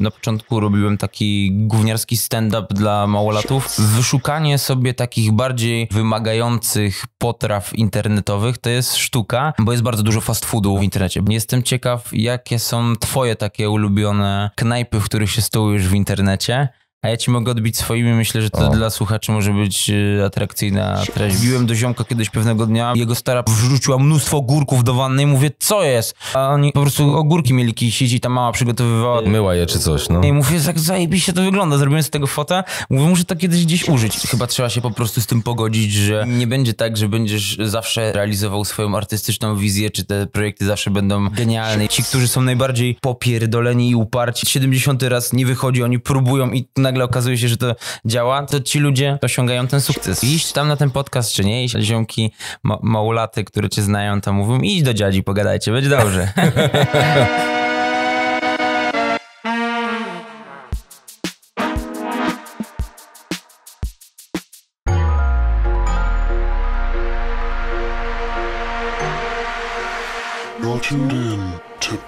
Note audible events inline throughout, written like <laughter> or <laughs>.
na początku robiłem taki gówniarski stand-up dla małolatów. Wyszukanie sobie takich bardziej wymagających potraw internetowych to jest sztuka, bo jest bardzo dużo fast foodu w internecie. Jestem ciekaw, jakie są twoje takie ulubione knajpy, w których się stołujesz w internecie. A ja ci mogę odbić swoimi, myślę, że to o. dla słuchaczy może być y, atrakcyjna treść. Biłem do ziomka kiedyś pewnego dnia, jego stara wrzuciła mnóstwo ogórków do wanny i mówię, co jest? A oni po prostu ogórki mieli kisić i ta mama przygotowywała. Myła je czy coś, no. I mówię, jak zajebiście to wygląda, zrobiłem z tego fotę, mówię, muszę to kiedyś gdzieś użyć. Chyba trzeba się po prostu z tym pogodzić, że nie będzie tak, że będziesz zawsze realizował swoją artystyczną wizję, czy te projekty zawsze będą genialne. Ci, którzy są najbardziej popierdoleni i uparci, 70 raz nie wychodzi, oni próbują i na nagle okazuje się, że to działa, to ci ludzie osiągają ten sukces. Iść tam na ten podcast, czy nie? Iść ziomki ma małolaty, które cię znają, to mówią idź do dziadzi, pogadajcie, będzie dobrze.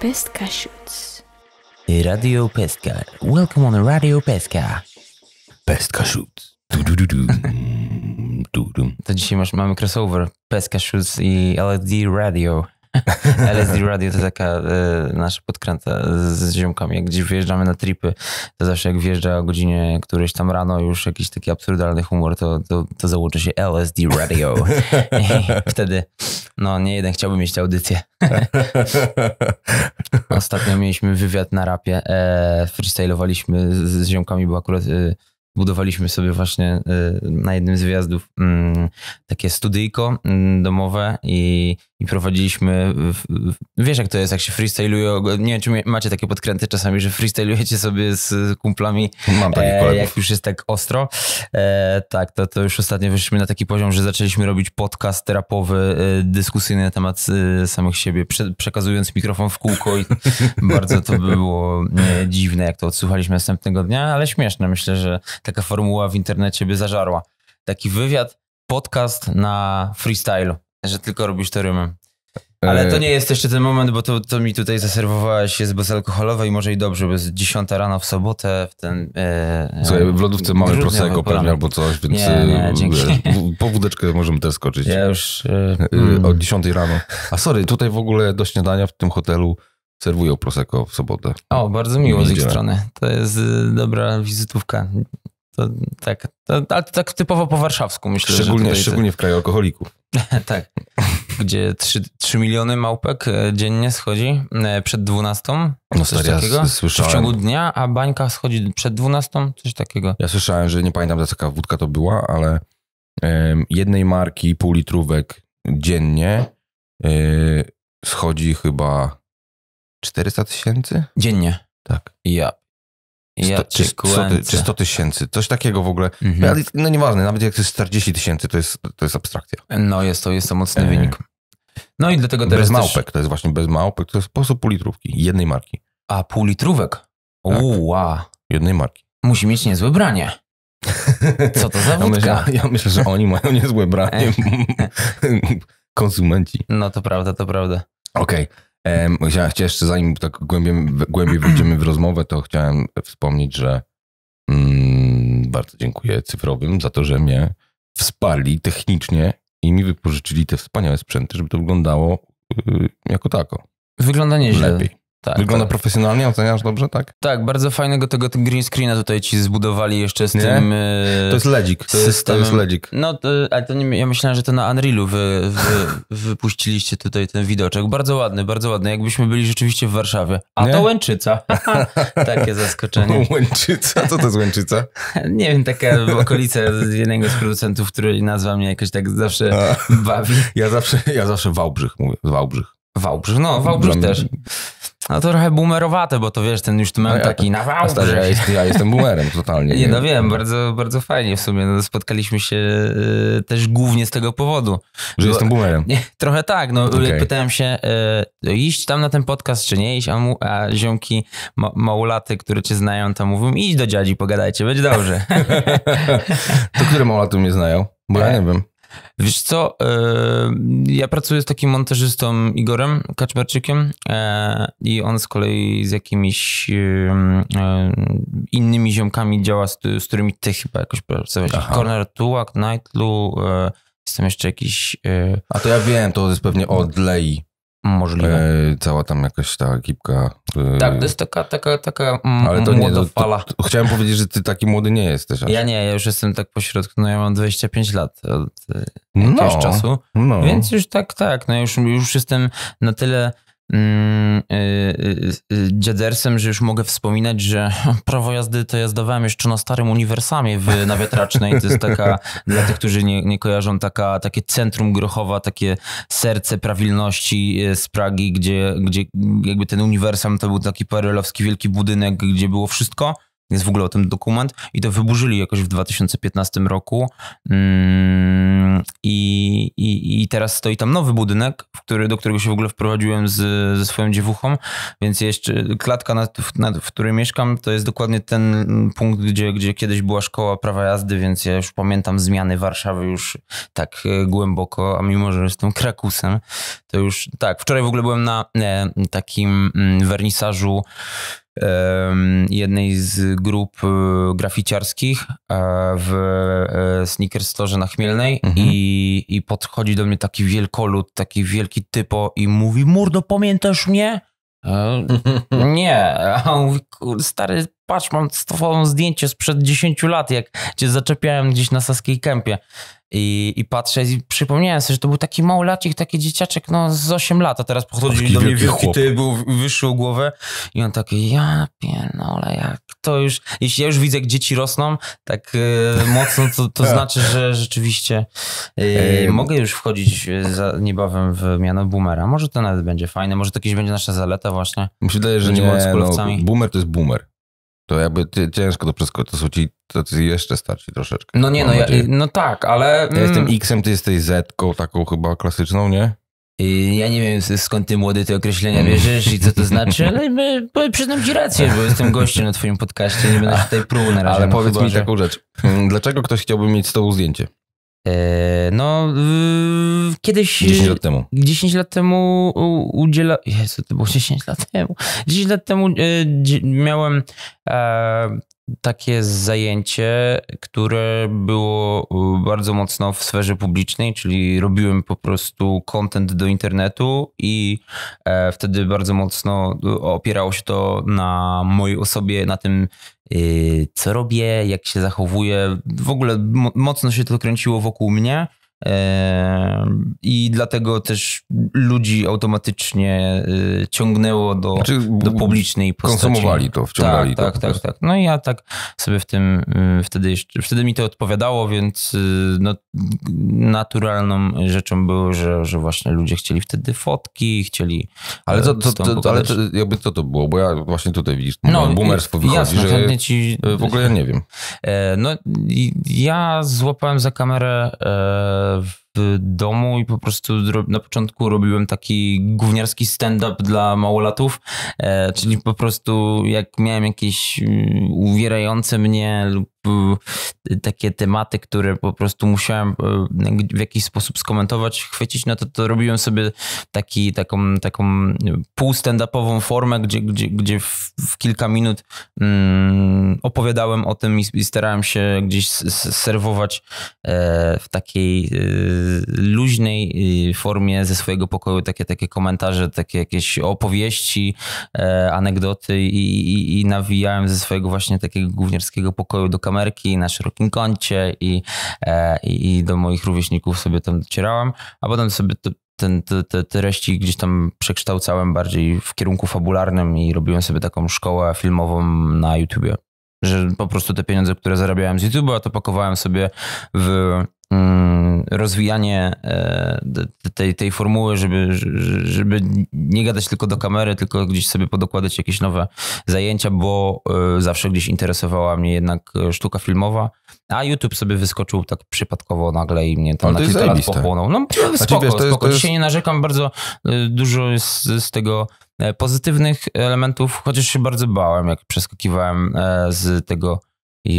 Best Cashews. Radio Pesca. Welcome on Radio Pesca. Pesca Shoot. Du, du, du, <laughs> To dzisiaj masz, mamy crossover Pesca Shoots i LSD Radio. LSD <laughs> Radio to taka y, nasza podkręta z, z ziomkami. Jak gdzieś wyjeżdżamy na tripy, to zawsze jak wjeżdża o godzinie którejś tam rano już jakiś taki absurdalny humor, to, to, to załączy się LSD Radio. <laughs> I wtedy, no nie jeden chciałby mieć tę audycję. <laughs> Ostatnio mieliśmy wywiad na rapie, e, freestyle'owaliśmy z, z ziomkami, bo akurat... Y, budowaliśmy sobie właśnie y, na jednym z wyjazdów mm, takie studyjko mm, domowe i, i prowadziliśmy, wiesz jak to jest, jak się freestyluje, nie wiem czy macie takie podkręty czasami, że freestylujecie sobie z kumplami, Mam takich e, kolegów. jak już jest tak ostro. E, tak, to, to już ostatnio wyszliśmy na taki poziom, że zaczęliśmy robić podcast terapowy, e, dyskusyjny na temat samych siebie, przekazując mikrofon w kółko i <laughs> bardzo to było dziwne, jak to odsłuchaliśmy następnego dnia, ale śmieszne, myślę, że taka formuła w internecie by zażarła. Taki wywiad, podcast na freestyle, że tylko robisz to rymem. Ale to nie jest jeszcze ten moment, bo to, to mi tutaj zaserwowałeś jest bezalkoholowe i może i dobrze, bo jest 10 rano w sobotę w ten... E, e Słuchaj, w lodówce mamy prosecco pewnie albo coś, więc nie, nie, e, po wódeczkę możemy też skoczyć. Ja już... E, e mm. Od 10 rano. A sorry, tutaj w ogóle do śniadania w tym hotelu serwują prosecco w sobotę. O, bardzo miło z ich strony. To jest dobra wizytówka. To, tak, to, ale tak typowo po warszawsku myślę. Szczególnie, szczególnie w kraju alkoholików. <laughs> tak, gdzie 3, 3 miliony małpek e, dziennie schodzi e, przed 12. No coś stary, takiego. Ja słyszałem. W ciągu dnia, a bańka schodzi przed 12, coś takiego. Ja słyszałem, że nie pamiętam, jaka wódka to była, ale um, jednej marki pół litrówek dziennie e, schodzi chyba 400 tysięcy? Dziennie. Tak. Ja ja czy, 100 tysięcy, coś takiego w ogóle. Mhm. No nieważne, nawet jak to jest 40 tysięcy, to jest, to jest abstrakcja. No jest to, jest to mocny e. wynik. No i dlatego teraz Bez małpek, też... to jest właśnie bez małpek, to jest sposób pół litrówki, jednej marki. A pół litrówek? Tak. Uła. Jednej marki. Musi mieć niezłe branie. Co to za wódka? <laughs> Ja myślę, ja myślę że oni mają niezłe branie. <laughs> Konsumenci. No to prawda, to prawda. Okej. Okay. Um, jeszcze zanim tak głębiej, głębiej wejdziemy w rozmowę, to chciałem wspomnieć, że mm, bardzo dziękuję cyfrowym za to, że mnie wsparli technicznie i mi wypożyczyli te wspaniałe sprzęty, żeby to wyglądało y, jako tako. Wygląda nieźle. Lepiej. Tak, Wygląda tak. profesjonalnie, oceniasz dobrze, tak? Tak, bardzo fajnego tego green screena tutaj ci zbudowali jeszcze z nie? tym. E, to jest ledzik. To, jest, to jest ledzik. No, ale to nie, ja myślałem, że to na Unrealu wy, wy, <laughs> wypuściliście tutaj ten widoczek. Bardzo ładny, bardzo ładny. Jakbyśmy byli rzeczywiście w Warszawie. A nie? to Łęczyca. <laughs> Takie zaskoczenie. <laughs> Łęczyca? Co to jest Łęczyca? nie wiem, taka okolica jednego z producentów, który nazwa mnie jakoś tak zawsze bawi. Ja zawsze, ja zawsze Wałbrzych mówię. Wałbrzych. Wałbrzych, no Wałbrzych Dla też. No to trochę boomerowate, bo to wiesz, ten już ten mem taki na wałbrze. Ja, ja, jestem boomerem totalnie. <laughs> nie, no wiem, bardzo, bardzo fajnie w sumie. No, spotkaliśmy się y, też głównie z tego powodu. Że bo, jestem boomerem? <laughs> Nie, trochę tak. No, okay. Jak pytałem się, y, iść tam na ten podcast czy nie iść, a, mu, a ziomki ma, małolaty, które cię znają, to mówią idź do dziadzi, pogadajcie, będzie dobrze. <laughs> to które małolaty mnie znają? Bo ja e, nie wiem. Wiesz co, e, ja pracuję z takim montażystą Igorem Kaczmarczykiem e, i on z kolei z jakimiś e, innymi ziomkami działa, z, z którymi ty chyba jakoś pracowałeś. Corner Tułak, Nightlu, jestem jeszcze jakiś... A to ja wiem, to jest pewnie od Lei. Możliwe. E, cała tam jakaś ta ekipka. E... Tak, to jest taka, taka, taka mm, Ale to nie, to, fala. To, to, chciałem powiedzieć, że ty taki młody nie jesteś. Aż. Ja nie, ja już jestem tak pośrodku, no ja mam 25 lat od e, jakiegoś no, czasu. No. Więc już tak, tak, no już, już jestem na tyle Mm, y, y, y, dziadersem, że już mogę wspominać, że <laughs> prawo jazdy to ja jeszcze na starym uniwersamie w, na Wiatracznej. To jest taka, <laughs> dla tych, którzy nie, nie kojarzą, taka, takie centrum Grochowa, takie serce prawilności z Pragi, gdzie, gdzie jakby ten uniwersam to był taki perelowski wielki budynek, gdzie było wszystko jest w ogóle o tym dokument i to wyburzyli jakoś w 2015 roku. Mm, I, i, i teraz stoi tam nowy budynek, który, do którego się w ogóle wprowadziłem z, ze swoją dziewuchą, więc jeszcze klatka, nad, nad, w której mieszkam, to jest dokładnie ten punkt, gdzie, gdzie kiedyś była szkoła prawa jazdy, więc ja już pamiętam zmiany Warszawy już tak e, głęboko, a mimo, że jestem Krakusem, to już tak. Wczoraj w ogóle byłem na e, takim mm, wernisażu jednej z grup e, graficiarskich e, w e, Sneaker Store na Chmielnej mhm. i, i podchodzi do mnie taki wielkolud, taki wielki typo i mówi, Murdo, pamiętasz mnie? <laughs> Nie, a on mówi, stary, patrz, mam z zdjęcie sprzed 10 lat, jak cię zaczepiałem gdzieś na Saskiej Kępie. I, I patrzę i przypomniałem sobie, że to był taki małolacik, taki dzieciaczek, no z 8 lat, a teraz pochodzi do mnie wielki ty, był wyższy głowę i on taki, ja pierdolę, jak to już, jeśli ja już widzę, jak dzieci rosną tak e, mocno, to, to <laughs> znaczy, że rzeczywiście e, mogę już wchodzić e, za, niebawem w mianę boomera. Może to nawet będzie fajne, może to kiedyś będzie nasza zaleta właśnie. Mi się wydaje, że nie, z no, boomer to jest boomer. To jakby ciężko to przeskoczyć. To są ci to jeszcze starsi troszeczkę. No nie, no, ja, no tak, ale... Ja jestem mm. X-em, ty jesteś Z-ką taką chyba klasyczną, nie? I Ja nie wiem skąd ty młody te określenia bierzesz i co to znaczy, ale my, przyznam ci rację, bo jestem gościem na twoim podcaście, nie będę się tutaj pruł na razie. Ale no, powiedz mi że... taką rzecz. Dlaczego ktoś chciałby mieć z tobą zdjęcie? Yy, no, kiedyś. 10 lat temu. 10 lat temu udziela. Jezu, to było 10 lat temu. 10 lat temu yy, miałem e, takie zajęcie, które było e, bardzo mocno w sferze publicznej, czyli robiłem po prostu content do internetu i e, wtedy bardzo mocno e, opierało się to na mojej osobie, na tym, co robię, jak się zachowuję. W ogóle mocno się to kręciło wokół mnie. I dlatego też ludzi automatycznie y, ciągnęło do, znaczy, do publicznej postaci. Konsumowali to, wciągali tak, to. Tak, tak, tak. No i ja tak sobie w tym y, wtedy jeszcze, wtedy mi to odpowiadało, więc y, no, naturalną rzeczą było, że, że właśnie ludzie chcieli wtedy fotki, chcieli. E, ale to, to, to ale to, jakby co to było? Bo ja właśnie tutaj widzisz, no, boomerstwo wychodzi, jasne, że ci, w ogóle ja nie wiem. E, no ja złapałem za kamerę e, of w domu i po prostu na początku robiłem taki gówniarski stand-up dla małolatów, e, czyli po prostu jak miałem jakieś mm, uwierające mnie lub e, takie tematy, które po prostu musiałem e, w jakiś sposób skomentować, chwycić, no to, to robiłem sobie taki, taką, taką mm, pół-stand-upową formę, gdzie, gdzie, gdzie w, kilka minut mm, opowiadałem o tym i, i starałem się gdzieś serwować e, w takiej e, luźnej y, formie ze swojego pokoju takie, takie komentarze, takie jakieś opowieści, e, anegdoty i, i, i nawijałem ze swojego właśnie takiego główniarskiego pokoju do kamerki na szerokim kącie e, i, i do moich rówieśników sobie tam docierałem, a potem sobie to, ten, te, te treści gdzieś tam przekształcałem bardziej w kierunku fabularnym i robiłem sobie taką szkołę filmową na YouTubie że po prostu te pieniądze, które zarabiałem z YouTube'a, to pakowałem sobie w mm, rozwijanie e, tej, tej formuły, żeby, żeby nie gadać tylko do kamery, tylko gdzieś sobie podokładać jakieś nowe zajęcia, bo e, zawsze gdzieś interesowała mnie jednak e, sztuka filmowa, a YouTube sobie wyskoczył tak przypadkowo nagle i mnie tam na kilka zajebiste. lat pochłonął. No spoko, znaczy, wiesz, to jest, spoko. To jest... Dzisiaj nie narzekam, bardzo dużo jest z tego E, pozytywnych elementów, chociaż się bardzo bałem, jak przeskakiwałem e, z tego e,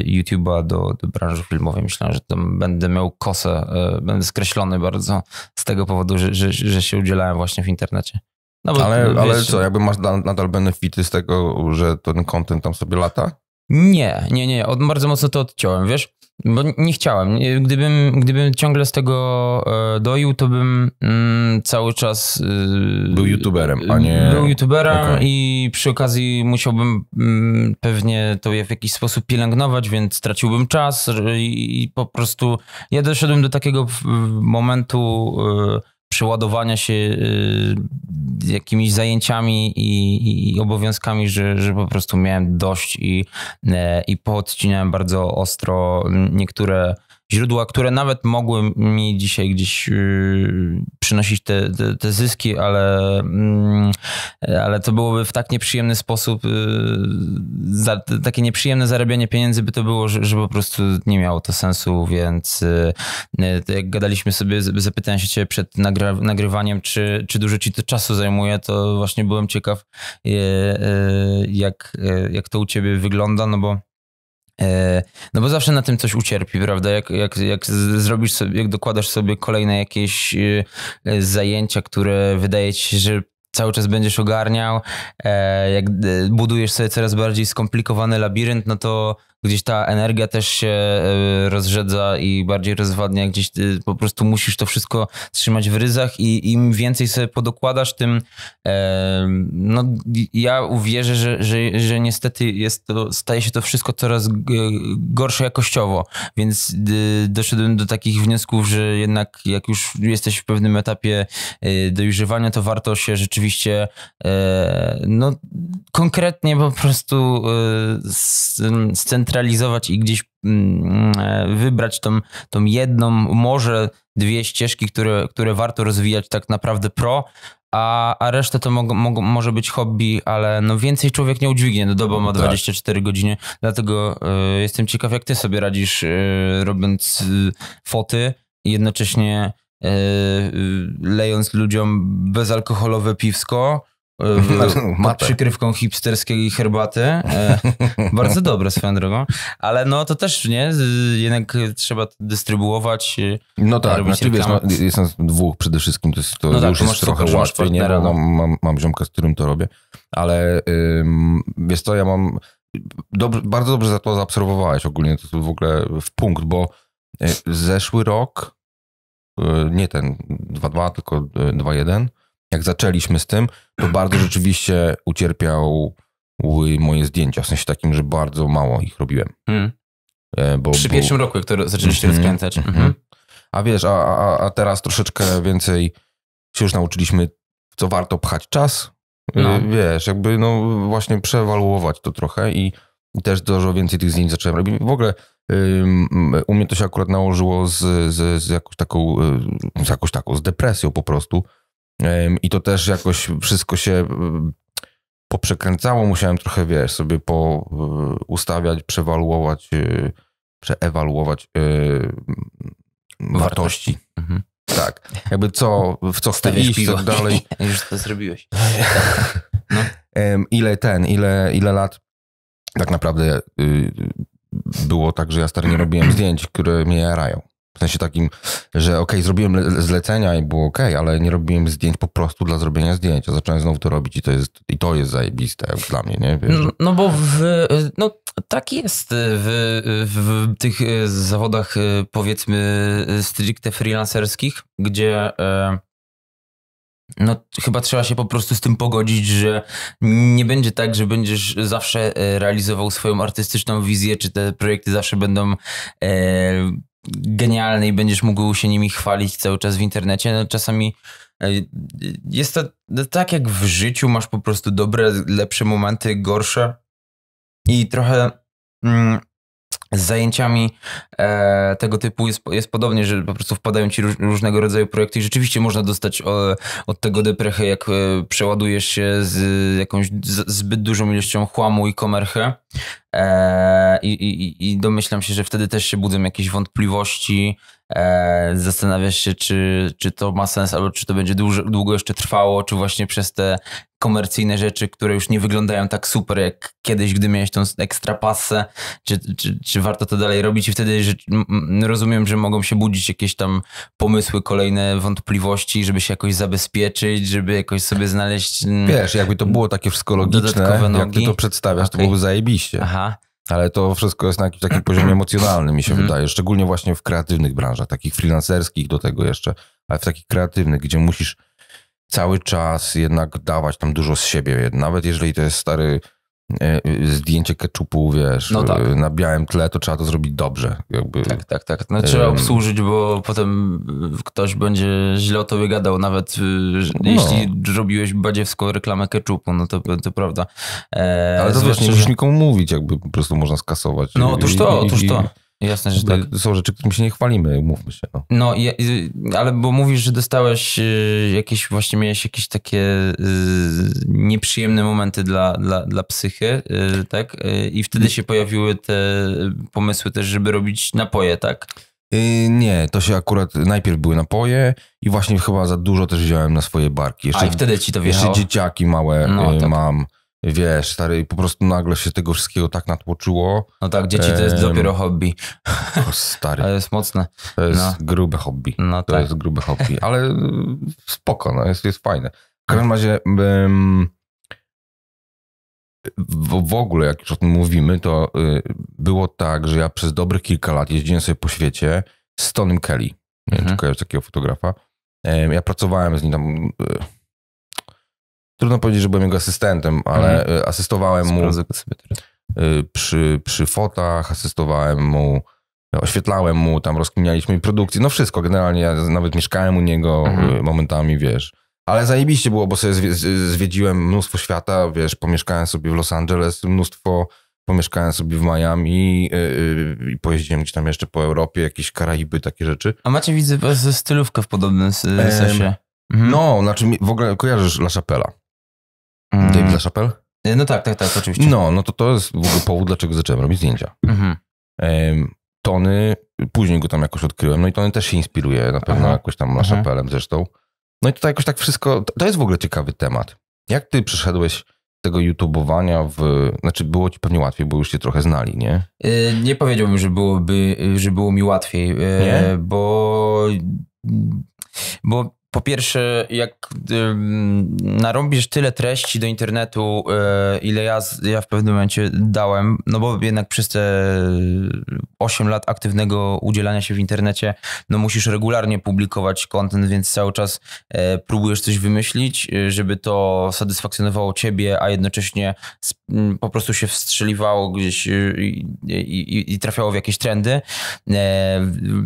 YouTube'a do, do, branży filmowej. Myślałem, że tam będę miał kosę, będę skreślony bardzo z tego powodu, że, że, że się udzielałem właśnie w internecie. No bo, ale, wiesz, ale co, jakby masz nadal benefity z tego, że ten content tam sobie lata? Nie, nie, nie. Od, bardzo mocno to odciąłem, wiesz? Bo nie chciałem. Gdybym, gdybym ciągle z tego e, doił, to bym mm, cały czas. E, był youtuberem, a nie. Był youtuberem okay. i przy okazji musiałbym mm, pewnie to w jakiś sposób pielęgnować, więc straciłbym czas i, i po prostu. Ja doszedłem do takiego momentu. Y, przeładowania się y, jakimiś zajęciami i, i, obowiązkami, że, że po prostu miałem dość i, y, i poodcinałem bardzo ostro niektóre źródła, które nawet mogły mi dzisiaj gdzieś yy, przynosić te, te, te zyski, ale, mm, ale to byłoby w tak nieprzyjemny sposób, yy, za, takie nieprzyjemne zarabianie pieniędzy by to było, że, że, po prostu nie miało to sensu, więc yy, jak gadaliśmy sobie, zapytałem się ciebie przed nagra, nagrywaniem, czy, czy dużo ci to czasu zajmuje, to właśnie byłem ciekaw jak, jak to u ciebie wygląda, no bo E, no bo zawsze na tym coś ucierpi, prawda? Jak, jak, jak zrobisz sobie, jak dokładasz sobie kolejne jakieś y, y, zajęcia, które wydaje ci się, że cały czas będziesz ogarniał, e, jak e, budujesz sobie coraz bardziej skomplikowany labirynt, no to gdzieś ta energia też się e, rozrzedza i bardziej rozwadnia, gdzieś e, po prostu musisz to wszystko trzymać w ryzach i im więcej sobie podokładasz, tym e, no, ja uwierzę, że, że, że niestety jest to, staje się to wszystko coraz gorsze jakościowo, więc doszedłem do takich wniosków, że jednak jak już jesteś w pewnym etapie dojrzewania, to warto się rzeczywiście no, konkretnie po prostu centrum scentralizować i gdzieś mm, e, wybrać tą, tą jedną, może dwie ścieżki, które, które warto rozwijać tak naprawdę pro, a, a resztę to mog, mog, może być hobby, ale no więcej człowiek nie udźwignie, no doba ma 24 tak. godziny, dlatego y, jestem ciekaw, jak ty sobie radzisz y, robiąc y, foty i jednocześnie lejąc ludziom bezalkoholowe piwsko, Mhm. <laughs> pod przykrywką hipsterskiej herbaty. E, bardzo <laughs> dobre swoją drogą. Ale no to też, nie? Jednak trzeba dystrybuować. E, no tak, znaczy, wiesz, no, jest nas dwóch przede wszystkim, to, jest, to no tak, już to jest trochę super, łatwiej. Nie, no, mam, mam ziomka, z którym to robię, ale ym, wiesz co, ja mam... Dobrze, bardzo dobrze za to zaobserwowałeś ogólnie, to w ogóle w punkt, bo e, zeszły rok, nie ten 2-2, tylko 2-1, jak zaczęliśmy z tym, to bardzo <clears throat> rzeczywiście ucierpiały moje zdjęcia, w sensie takim, że bardzo mało ich robiłem. Mm. Bo, Przy bo... pierwszym roku, który zaczęliście mm, rozkręcać. Mm, A wiesz, a, a, a teraz troszeczkę więcej się już nauczyliśmy, w co warto pchać czas. E, no. Wiesz, jakby no właśnie przewaluować to trochę i też dużo więcej tych zdjęć zacząłem robić. W ogóle um, u mnie to się akurat nałożyło z, z, z jakąś taką, e, z jakąś taką, z depresją po prostu i to też jakoś wszystko się e, poprzekręcało. Musiałem trochę, wiesz, sobie poustawiać, e, przewaluować, e, przeewaluować wartości. Mhm. Tak. Jakby co, w co chcę iść, co dalej. <laughs> Już to zrobiłeś. <laughs> No. Ile ten, ile, ile lat tak naprawdę y, było tak, że ja stary nie robiłem zdjęć, które mnie jarają. W sensie takim, że ok, zrobiłem zlecenia i było ok, ale nie robiłem zdjęć po prostu dla zrobienia zdjęć. a zacząłem znowu to robić i to jest, i to jest zajebiste dla mnie, nie? Wiesz, że... No, no, bo w, no, tak jest w, w, w tych e, zawodach e, powiedzmy e, stricte freelancerskich, gdzie no, chyba trzeba się po prostu z tym pogodzić, że nie będzie tak, że będziesz zawsze realizował swoją artystyczną wizję, czy te projekty zawsze będą e, genialny i będziesz mógł się nimi chwalić cały czas w internecie, no czasami e, jest to no, tak jak w życiu, masz po prostu dobre, lepsze momenty, gorsze i trochę mm, z zajęciami e, tego typu jest, jest podobnie, że po prostu wpadają ci róż, różnego rodzaju projekty i rzeczywiście można dostać o, od tego deprechę, jak e, przeładujesz się z jakąś z, zbyt dużą ilością chłamu i komerchę. E, i, i, I domyślam się, że wtedy też się budzą jakieś wątpliwości, E, zastanawiasz się, czy, czy to ma sens, albo czy to będzie długo, długo jeszcze trwało, czy właśnie przez te komercyjne rzeczy, które już nie wyglądają tak super jak kiedyś, gdy miałeś tą ekstra pasę, czy, czy, czy warto to dalej robić i wtedy że, rozumiem, że mogą się budzić jakieś tam pomysły, kolejne wątpliwości, żeby się jakoś zabezpieczyć, żeby jakoś sobie znaleźć... Mm, Wiesz, jakby to było takie wszystko logiczne, jak ty to przedstawiasz, okay. to byłoby zajebiście. Aha. Ale to wszystko jest na jakimś takim poziomie <clears throat> emocjonalnym, mi się mhm. wydaje. Szczególnie właśnie w kreatywnych branżach, takich freelancerskich do tego jeszcze, ale w takich kreatywnych, gdzie musisz cały czas jednak dawać tam dużo z siebie. Nawet jeżeli to jest stary E, e, zdjęcie keczupu, wiesz, no tak. E, na białym tle, to trzeba to zrobić dobrze. Jakby. Tak, tak, tak. No, trzeba um, obsłużyć, bo potem ktoś będzie źle o tobie gadał, nawet no. jeśli robiłeś badziewską reklamę keczupu, no to, to prawda. E, ale to wiesz, nie musisz nikomu mówić, jakby po prostu można skasować. No otóż to, i, otóż i, to. Jasne, że tak. Są rzeczy, którymi się nie chwalimy, mówmy się. No, no je, y, ale bo mówisz, że dostałeś y, jakieś, właśnie miałeś jakieś takie y, nieprzyjemne momenty dla, dla, dla psychy, tak? I wtedy się pojawiły te pomysły też, żeby robić napoje, tak? Nie, to się akurat najpierw były napoje i właśnie chyba za dużo też wziąłem na swoje barki. Jeszcze, A i wtedy ci to wjechało? Jeszcze dzieciaki małe no, tak. mam wiesz, stary, po prostu nagle się tego wszystkiego tak natłoczyło. No tak, dzieci to jest ehm, dopiero hobby. O, stary. to <laughs> jest mocne. To jest no. grube hobby. No to tak. jest grube hobby, ale y, spoko, no, jest, jest fajne. W każdym razie w, w, ogóle, jak już o tym mówimy, to y, było tak, że ja przez dobrych kilka lat jeździłem sobie po świecie z Tonym Kelly. Nie mhm. wiem, czy mhm. takiego fotografa. ja pracowałem z nim tam... Y, Trudno powiedzieć, że byłem jego asystentem, ale mhm. Y, asystowałem Sprawdzę mu y, przy, przy fotach, asystowałem mu, oświetlałem mu, tam rozkminialiśmy produkcję, no wszystko. Generalnie ja nawet mieszkałem u niego y, mhm. momentami, wiesz. Ale zajebiście było, bo sobie zwiedziłem mnóstwo świata, wiesz, pomieszkałem sobie w Los Angeles, mnóstwo, pomieszkałem sobie w Miami i yy, yy, pojeździłem gdzieś tam jeszcze po Europie, jakieś Karaiby, takie rzeczy. A macie, widzę, stylówkę w podobnym sensie. Ehm, no, znaczy w ogóle kojarzysz La Chapela. Mm. Dave Chappelle, e, No tak, tak, tak, oczywiście. No, no to to jest w ogóle powód, dlaczego zacząłem robić zdjęcia. Mhm. Tony, później go tam jakoś odkryłem, no i Tony też się inspiruje na pewno Aha. jakoś tam Chappell'em, mhm. zresztą. No i to jakoś tak wszystko, to jest w ogóle ciekawy temat. Jak ty przeszedłeś tego YouTubeowania w... Znaczy było ci pewnie łatwiej, bo już cię trochę znali, nie? E, nie powiedziałbym, że, byłoby, że było mi łatwiej, e, nie? bo... Bo po pierwsze, jak narąbisz tyle treści do internetu, y, ile ja, ja w pewnym momencie dałem, no bo jednak przez te 8 lat aktywnego udzielania się w internecie, no musisz regularnie publikować content, więc cały czas e, próbujesz coś wymyślić, y, żeby to satysfakcjonowało ciebie, a jednocześnie mm, po prostu się wstrzeliwało gdzieś y, i, i trafiało w jakieś trendy. E,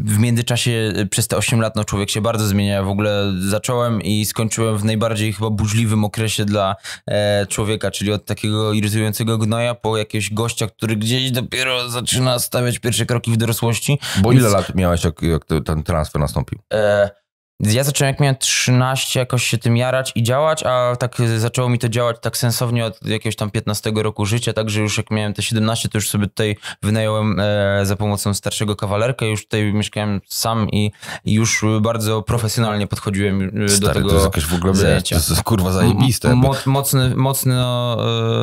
w międzyczasie przez te 8 lat no, człowiek się bardzo zmienia, w ogóle zacząłem i skończyłem w najbardziej chyba burzliwym okresie dla e, człowieka, czyli od takiego irytującego gnoja po jakiegoś gościa, który gdzieś dopiero zaczyna stawiać pierwsze kroki w dorosłości. Bo ile lat miałeś, jak, jak ten transfer nastąpił? E, ja zacząłem jak miałem 13 jakoś się tym jarać i działać, a tak zaczęło mi to działać tak sensownie od jakiegoś tam 15 roku życia, także już jak miałem te 17, to już sobie tutaj wynająłem e, za pomocą starszego kawalerkę, już tutaj mieszkałem sam i, i już bardzo profesjonalnie podchodziłem e, Stary, do tego to jest jakieś w ogóle zajęcia. To jest kurwa zajebiste. Mo, mocny, mocny no,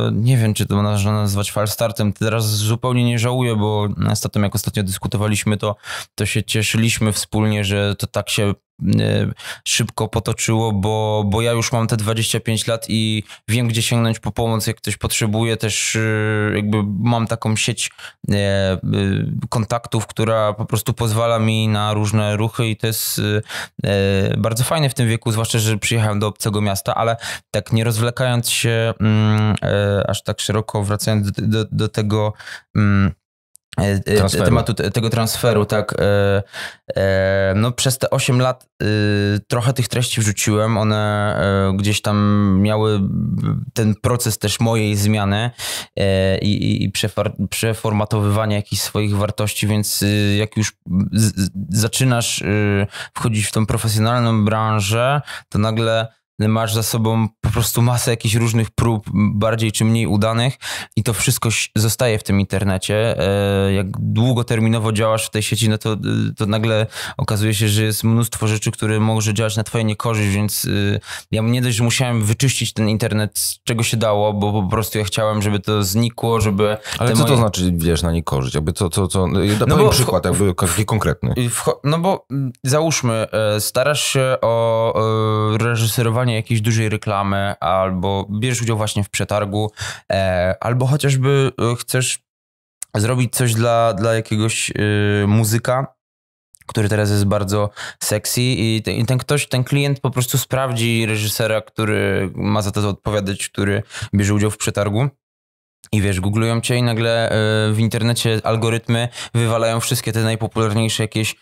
e, nie wiem czy to można nazwać falstartem, teraz zupełnie nie żałuję, bo z tatem jak ostatnio dyskutowaliśmy, to, to się cieszyliśmy wspólnie, że to tak się E, szybko potoczyło, bo, bo ja już mam te 25 lat i wiem, gdzie sięgnąć po pomoc, jak ktoś potrzebuje. Też e, jakby mam taką sieć e, kontaktów, która po prostu pozwala mi na różne ruchy i to jest bardzo fajne w tym wieku, zwłaszcza, że przyjechałem do obcego miasta, ale tak nie rozwlekając się mm, aż tak szeroko, wracając do, do, do tego mm, E, e, transferu. tematu tego transferu, tak. E, no przez te 8 lat y, trochę tych treści wrzuciłem, one gdzieś tam miały ten proces też mojej zmiany i, i przeformatowywania jakichś swoich wartości, więc y, jak już zaczynasz y, wchodzić w tą profesjonalną branżę, to nagle masz za sobą po prostu masę jakichś różnych prób, bardziej czy mniej udanych, i to wszystko zostaje w tym internecie. E, jak długoterminowo działasz w tej sieci, no to, e, to nagle okazuje się, że jest mnóstwo rzeczy, które może działać na Twoje niekorzyść, więc e, ja nie dość, że musiałem wyczyścić ten internet z czego się dało, bo po prostu ja chciałem, żeby to znikło, żeby. Ale co moje... to znaczy, wiesz, na niekorzyść? Jakby co, co, co? No, ja no, no bo, przykład, jakby taki konkretny. no bo załóżmy, starasz się o reżyserowanie wylosowanie jakiejś dużej reklamy, albo bierzesz udział właśnie w przetargu, e, albo chociażby e, chcesz zrobić coś dla, dla jakiegoś e, muzyka, który teraz jest bardzo sexy i ten, i ten, ktoś, ten klient po prostu sprawdzi reżysera, który ma za to odpowiadać, który bierze udział w przetargu. I wiesz, googlują cię i nagle w internecie algorytmy wywalają wszystkie te najpopularniejsze jakieś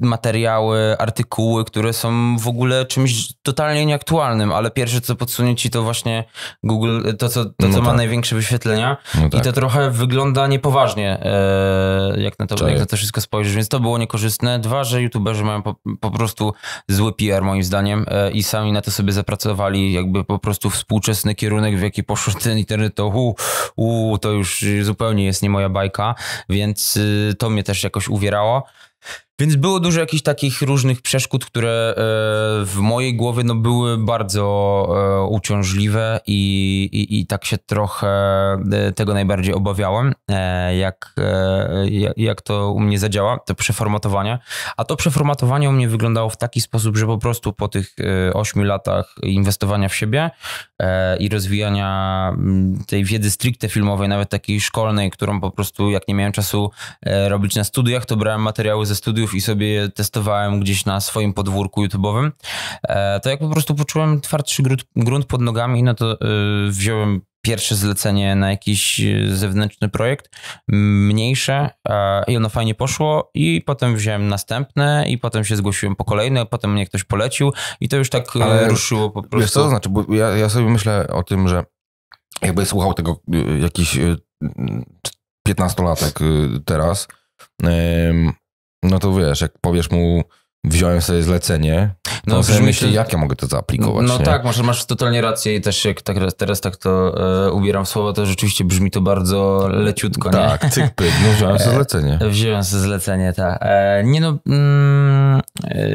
materiały, artykuły, które są w ogóle czymś totalnie nieaktualnym, ale pierwsze co podsunie ci to właśnie Google, to co, to, co no ma tak. największe wyświetlenia no i tak. to trochę wygląda niepoważnie e, jak na, to, jak na to wszystko spojrzysz, więc to było niekorzystne. Dwa, że youtuberzy mają po, po prostu zły PR moim zdaniem e, i sami na to sobie zapracowali, jakby po prostu współczesny kierunek, w jaki poszło ten internet, to hu, hu, to już zupełnie jest nie moja bajka, więc y, to mnie też jakoś uwierało. Więc było dużo jakichś takich różnych przeszkód, które e, w mojej głowie no, były bardzo e, uciążliwe i, i, i tak się trochę e, tego najbardziej obawiałem, jak, jak to u mnie zadziała, to przeformatowanie. A to przeformatowanie u mnie wyglądało w taki sposób, że po prostu po tych ośmiu latach inwestowania w siebie i rozwijania mm, tej wiedzy stricte filmowej, nawet takiej szkolnej, którą po prostu jak nie miałem czasu robić na studiach, to brałem materiały ze studiów i sobie je testowałem gdzieś na swoim podwórku YouTube'owym, e, to jak po prostu poczułem twardszy grunt, pod nogami, no to e, wziąłem pierwsze zlecenie na jakiś e, zewnętrzny projekt, mniejsze i ono fajnie poszło i potem wziąłem następne i potem się zgłosiłem po kolejne, potem mnie ktoś polecił i to już tak Ale ruszyło po prostu. Wiesz co to znaczy, bo ja, ja sobie myślę o tym, że jakby słuchał tego jakiś piętnastolatek teraz, no to wiesz, jak powiesz mu, wziąłem sobie zlecenie, to no, on myśli, to... jak ja mogę to zaaplikować. No nie? tak, masz, masz totalnie rację i też jak tak, teraz tak to e, ubieram w słowa, to rzeczywiście brzmi to bardzo leciutko, Tak, nie? cyk pyk, no wziąłem sobie e, zlecenie. E, wziąłem sobie zlecenie, tak. E, nie no, mm, e,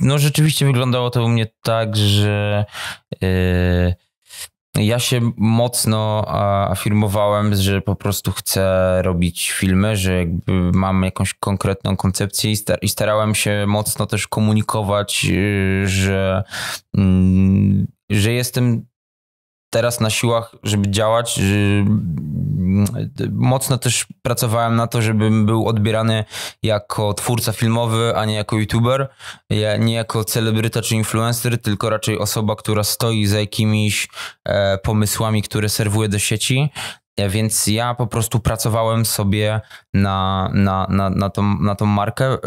no rzeczywiście wyglądało to u mnie tak, że e, ja się mocno afirmowałem, że po prostu chcę robić filmy, że jakby mam jakąś konkretną koncepcję i starałem się mocno też komunikować, y, że, mm, że jestem teraz na siłach, żeby działać. Mm, mocno też pracowałem na to, żebym był odbierany jako twórca filmowy, a nie jako youtuber. Ja nie jako celebryta czy influencer, tylko raczej osoba, która stoi za jakimiś e, pomysłami, które serwuje do sieci. E, więc ja po prostu pracowałem sobie na, na, na, na, tą, na tą markę e,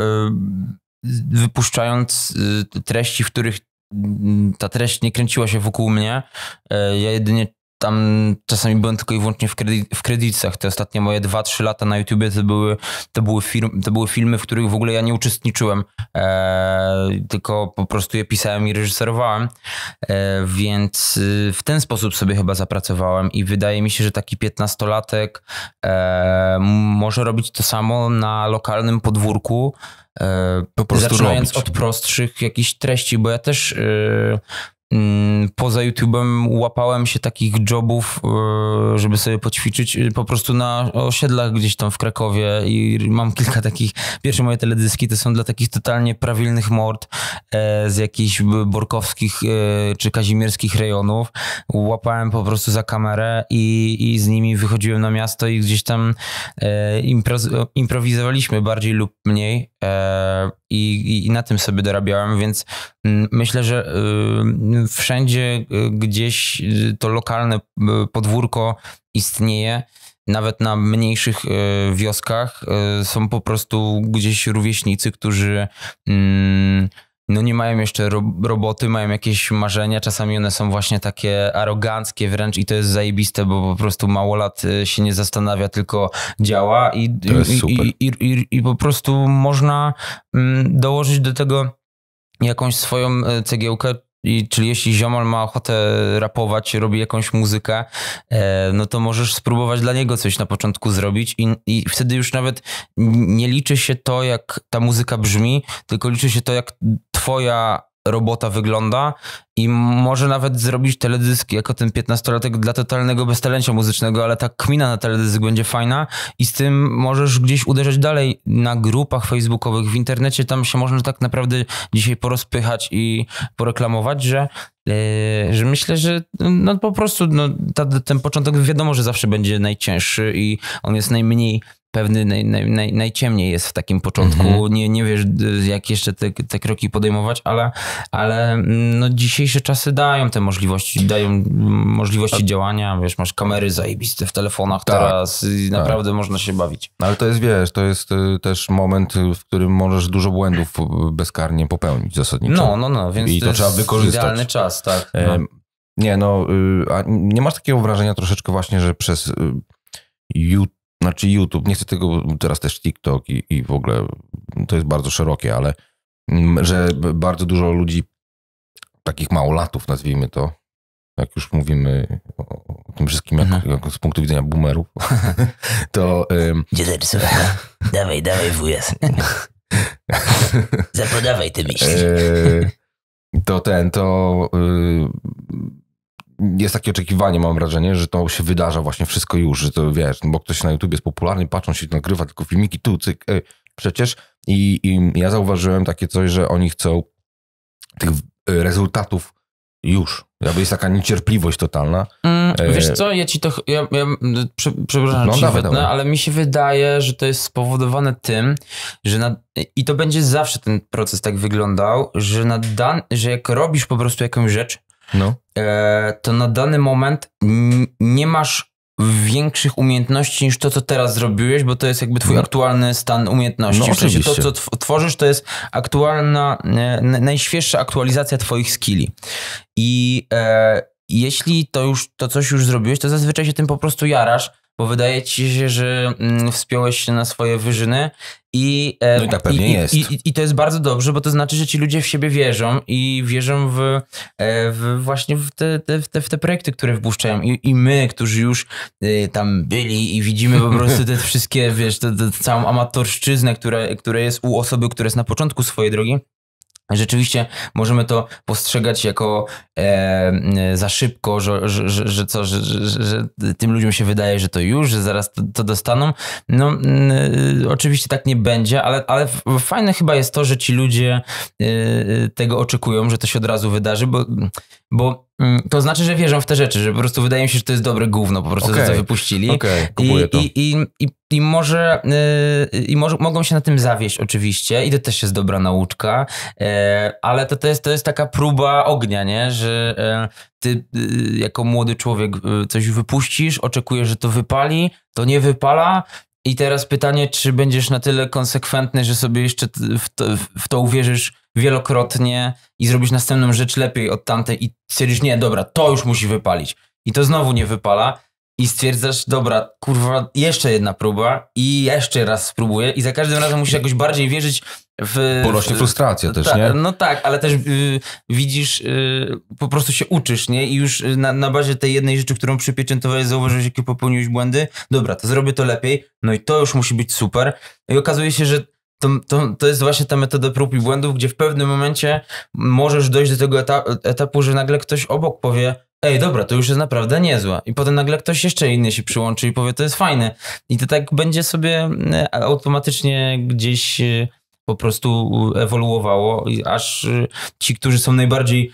wypuszczając treści, w których Mm, ta treść nie kręciła się wokół mnie. E, ja jedynie tam czasami byłem tylko i wyłącznie w, kredy, w kredytach. Te ostatnie moje 2-3 lata na YouTubie to były, to, były film, to były filmy, w których w ogóle ja nie uczestniczyłem, e, tylko po prostu je pisałem i reżyserowałem. E, więc y, w ten sposób sobie chyba zapracowałem i wydaje mi się, że taki piętnastolatek e, może robić to samo na lokalnym podwórku E, po prostu Zaczynając robić. od prostszych jakichś treści, bo ja też e, Mm, poza YouTube'em łapałem się takich jobów, e, żeby sobie poćwiczyć e, po prostu na osiedlach gdzieś tam w Krakowie i mam kilka takich, pierwsze moje teledyski to są dla takich totalnie prawilnych mord e, z jakichś borkowskich czy kazimierskich rejonów. Łapałem po prostu za kamerę i, i z nimi wychodziłem na miasto i gdzieś tam impro, improwizowaliśmy bardziej lub mniej i, i na tym sobie dorabiałem, więc mm, myślę, że wszędzie y, gdzieś y, to lokalne y, podwórko istnieje. Nawet na mniejszych wioskach są po prostu gdzieś rówieśnicy, którzy mm, no nie mają jeszcze roboty, mają jakieś marzenia, czasami one są właśnie takie aroganckie wręcz i to jest zajebiste, bo po prostu mało lat się nie zastanawia, tylko działa i, i, i, i, i po prostu można mm, dołożyć do tego jakąś swoją cegiełkę, i, czyli jeśli ziomal ma ochotę rapować, robi jakąś muzykę, e, no to możesz spróbować dla niego coś na początku zrobić i, i wtedy już nawet nie liczy się to, jak ta muzyka brzmi, tylko liczy się to, jak twoja robota wygląda i może nawet zrobić teledysk jako ten 15-latek dla totalnego beztalencia muzycznego, ale ta kmina na teledysk będzie fajna i z tym możesz gdzieś uderzać dalej na grupach facebookowych, w internecie, tam się można tak naprawdę dzisiaj porozpychać i poreklamować, że e, że myślę, że no po prostu no, ta, ten początek wiadomo, że zawsze będzie najcięższy i on jest najmniej pewny, naj, naj, najciemniej jest w takim początku. Mhm. Nie, nie wiesz, jak jeszcze te, te kroki podejmować, ale, ale mm, no, dzisiejsze czasy dają te możliwości, dają możliwości A... działania. Wiesz, masz kamery zajebiste w telefonach tak. teraz i tak. naprawdę tak. można się bawić. No, ale to jest, wiesz, to jest y, też moment, w którym możesz dużo błędów y, bezkarnie popełnić zasadniczo. No, no, no, więc I to, to trzeba wykorzystać. idealny czas, tak. E, no. Nie, no, y, a nie masz takiego wrażenia troszeczkę właśnie, że przez YouTube znaczy YouTube, nie chcę tego, teraz też TikTok i, i w ogóle to jest bardzo szerokie, ale mm, że bardzo dużo ludzi, takich małolatów nazwijmy to, jak już mówimy o, tym wszystkim jak, mhm. jak, z punktu widzenia boomerów, <laughs> to... Um... Gdzie no. Dawaj, dawaj wujas. <laughs> Zapodawaj ty myśli. E, to ten, to... Y jest takie oczekiwanie, mam wrażenie, że to się wydarza właśnie wszystko już, że to wiesz, bo ktoś na YouTube jest popularny, patrzą się, nagrywa tylko filmiki, tu, cyk, ej, przecież. I, I ja zauważyłem takie coś, że oni chcą tych e, rezultatów już. Jakby jest taka niecierpliwość totalna. Mm, e, wiesz co, ja ci to. Ja, ja, prze, przepraszam, no, ci ale mi się wydaje, że to jest spowodowane tym, że. Na, I to będzie zawsze ten proces tak wyglądał, że, na dan, że jak robisz po prostu jakąś rzecz, no. E, to na dany moment nie masz większych umiejętności niż to, co teraz zrobiłeś, bo to jest jakby twój no. aktualny stan umiejętności. No, w sensie oczywiście. to, co tworzysz, to jest aktualna, e, najświeższa aktualizacja twoich skilli. I e, jeśli to już, to coś już zrobiłeś, to zazwyczaj się tym po prostu jarasz bo wydaje ci się, że mm, wspiąłeś się na swoje wyżyny i, e, no i, tak i, jest. I, I, to jest bardzo dobrze, bo to znaczy, że ci ludzie w siebie wierzą i wierzą w, e, w właśnie w te, te, w, te, w te projekty, które wpuszczają. I, my, którzy już e, tam byli i widzimy po prostu te wszystkie, wiesz, całą amatorszczyznę, która, która jest u osoby, która jest na początku swojej drogi, Rzeczywiście możemy to postrzegać jako e, e za szybko, że, że, że, co, że, że, że, tym ludziom się wydaje, że to już, że zaraz to, to dostaną. No, y, oczywiście tak nie będzie, ale, ale fajne chyba jest to, że ci ludzie e, tego oczekują, że to się od razu wydarzy, bo bo mm, to znaczy, że wierzą w te rzeczy, że po prostu wydaje mi się, że to jest dobre gówno, po prostu okay. co wypuścili. Okay, I, to. I, i, i, i może, yy, i mogą się na tym zawieść oczywiście i to też jest dobra nauczka, yy, ale to, to, jest, to jest taka próba ognia, nie? Że yy, ty y, jako młody człowiek y, coś wypuścisz, oczekujesz, że to wypali, to nie wypala, i teraz pytanie, czy będziesz na tyle konsekwentny, że sobie jeszcze w to, w to uwierzysz wielokrotnie i zrobisz następną rzecz lepiej od tamtej i stwierdzisz, nie, dobra, to już musi wypalić. I to znowu nie wypala i stwierdzasz, dobra, kurwa, jeszcze jedna próba i jeszcze raz spróbuję i za każdym razem musisz jakoś bardziej wierzyć w... Bo rośnie frustracja też, ta, nie? No tak, ale też y, widzisz, y, po prostu się uczysz, nie? I już y, na, na bazie tej jednej rzeczy, którą przypieczętowałeś, zauważyłeś, jakie popełniłeś błędy, dobra, to zrobię to lepiej, no i to już musi być super. I okazuje się, że to, to, to jest właśnie ta metoda prób i błędów, gdzie w pewnym momencie możesz dojść do tego etapu, że nagle ktoś obok powie, ej, dobra, to już jest naprawdę niezłe. I potem nagle ktoś jeszcze inny się przyłączy i powie, to jest fajne. I to tak będzie sobie e, automatycznie gdzieś e, po prostu e, ewoluowało, aż ci, którzy są najbardziej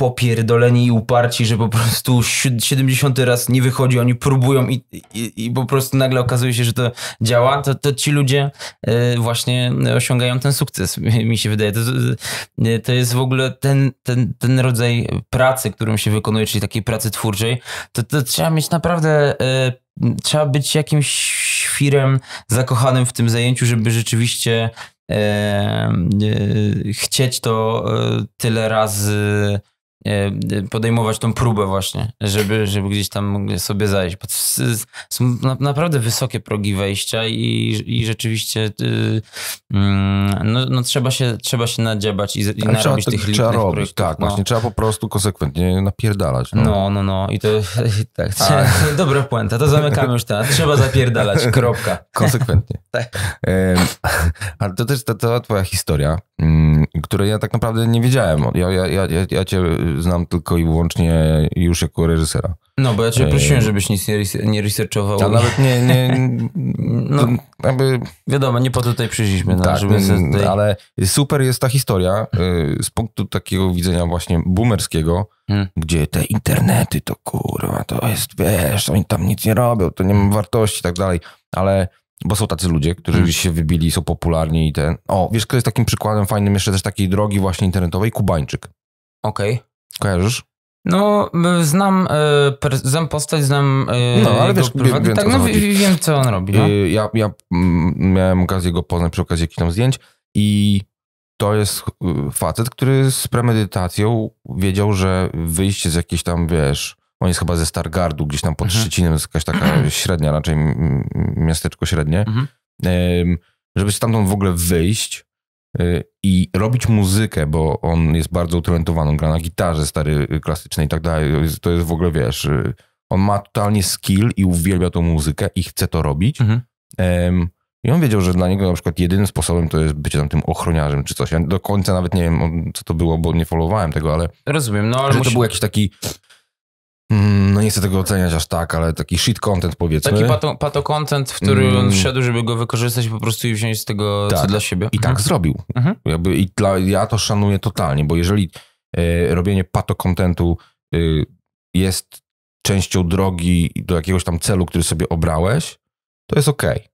popierdoleni i uparci, że po prostu 70 raz nie wychodzi, oni próbują i, i, i po prostu nagle okazuje się, że to działa, to, to ci ludzie e, właśnie osiągają ten sukces, <laughs> mi się wydaje. To, e, to jest w ogóle ten, ten, ten rodzaj pracy, którą się wykonuje, czyli takiej pracy twórczej, to, to trzeba mieć naprawdę e, trzeba być jakimś świrem zakochanym w tym zajęciu, żeby rzeczywiście e, e, chcieć to tyle razy E, podejmować tą próbę właśnie, żeby, żeby gdzieś tam sobie zajść. Są naprawdę wysokie progi wejścia i, i rzeczywiście y, mm, no, no trzeba, się, trzeba się nadziebać i, i narobić trzeba, tych licznych Trzeba robić, projektów, tak, no. właśnie trzeba po prostu konsekwentnie napierdalać. No, no, no, no. i to tak, tak. <laughs> dobra puenta, to zamykamy już temat. Trzeba zapierdalać, <laughs> kropka. Konsekwentnie. <laughs> tak. Ale to też ta, ta twoja historia, mm, której ja tak naprawdę nie wiedziałem. Ja, ja, ja, ja cię znam tylko i wyłącznie już jako reżysera. No, bo ja cię e, prosiłem, żebyś nic nie, nie researchował. A nawet nie... nie <laughs> no, jakby... Wiadomo, nie po to tutaj przyszliśmy. No, tak, mm, tutaj... ale super jest ta historia e, z punktu takiego widzenia właśnie boomerskiego, hmm. gdzie te internety to kurwa, to jest, wiesz, oni tam nic nie robią, to nie ma wartości i tak dalej, ale... Bo są tacy ludzie, którzy hmm. się wybili, są popularni i ten... O, wiesz, kto jest takim przykładem fajnym jeszcze też takiej drogi właśnie internetowej? Kubańczyk. Okej. Okay. Kojarzysz? No, znam, y, postać, znam y, No, ale wiesz, prywatny, wiem, tak, no, wiem, co on robi. No? Y, ja, ja miałem okazję go poznać przy okazji jakichś tam zdjęć i to jest y, facet, który z premedytacją wiedział, że wyjście z jakiejś tam, wiesz, on jest chyba ze Stargardu, gdzieś tam pod mhm. Szczecinem, jest jakaś taka <clears throat> średnia, raczej miasteczko średnie, mhm. żeby stamtąd w ogóle wyjść, Y, i robić muzykę, bo on jest bardzo utalentowany, on gra na gitarze stary, y, klasycznej i tak dalej. To jest w ogóle, wiesz, y, on ma totalnie skill i uwielbia tą muzykę i chce to robić. Mhm. i on wiedział, że dla niego na przykład jedynym sposobem to jest bycie tam tym ochroniarzem czy coś. Ja do końca nawet nie wiem, co to było, bo nie followowałem tego, ale... Rozumiem, no ale... Że musi... to był jakiś taki Mm, no nie chcę tego oceniać aż tak, ale taki shit content powiedzmy. Taki pato, pato content, w który mm. on wszedł, żeby go wykorzystać po prostu i wziąć z tego tak. co dla siebie. I tak mhm. tak zrobił. Mhm. Jakby, i dla, ja to szanuję totalnie, bo jeżeli e, robienie pato contentu e, jest częścią drogi do jakiegoś tam celu, który sobie obrałeś, to jest okej.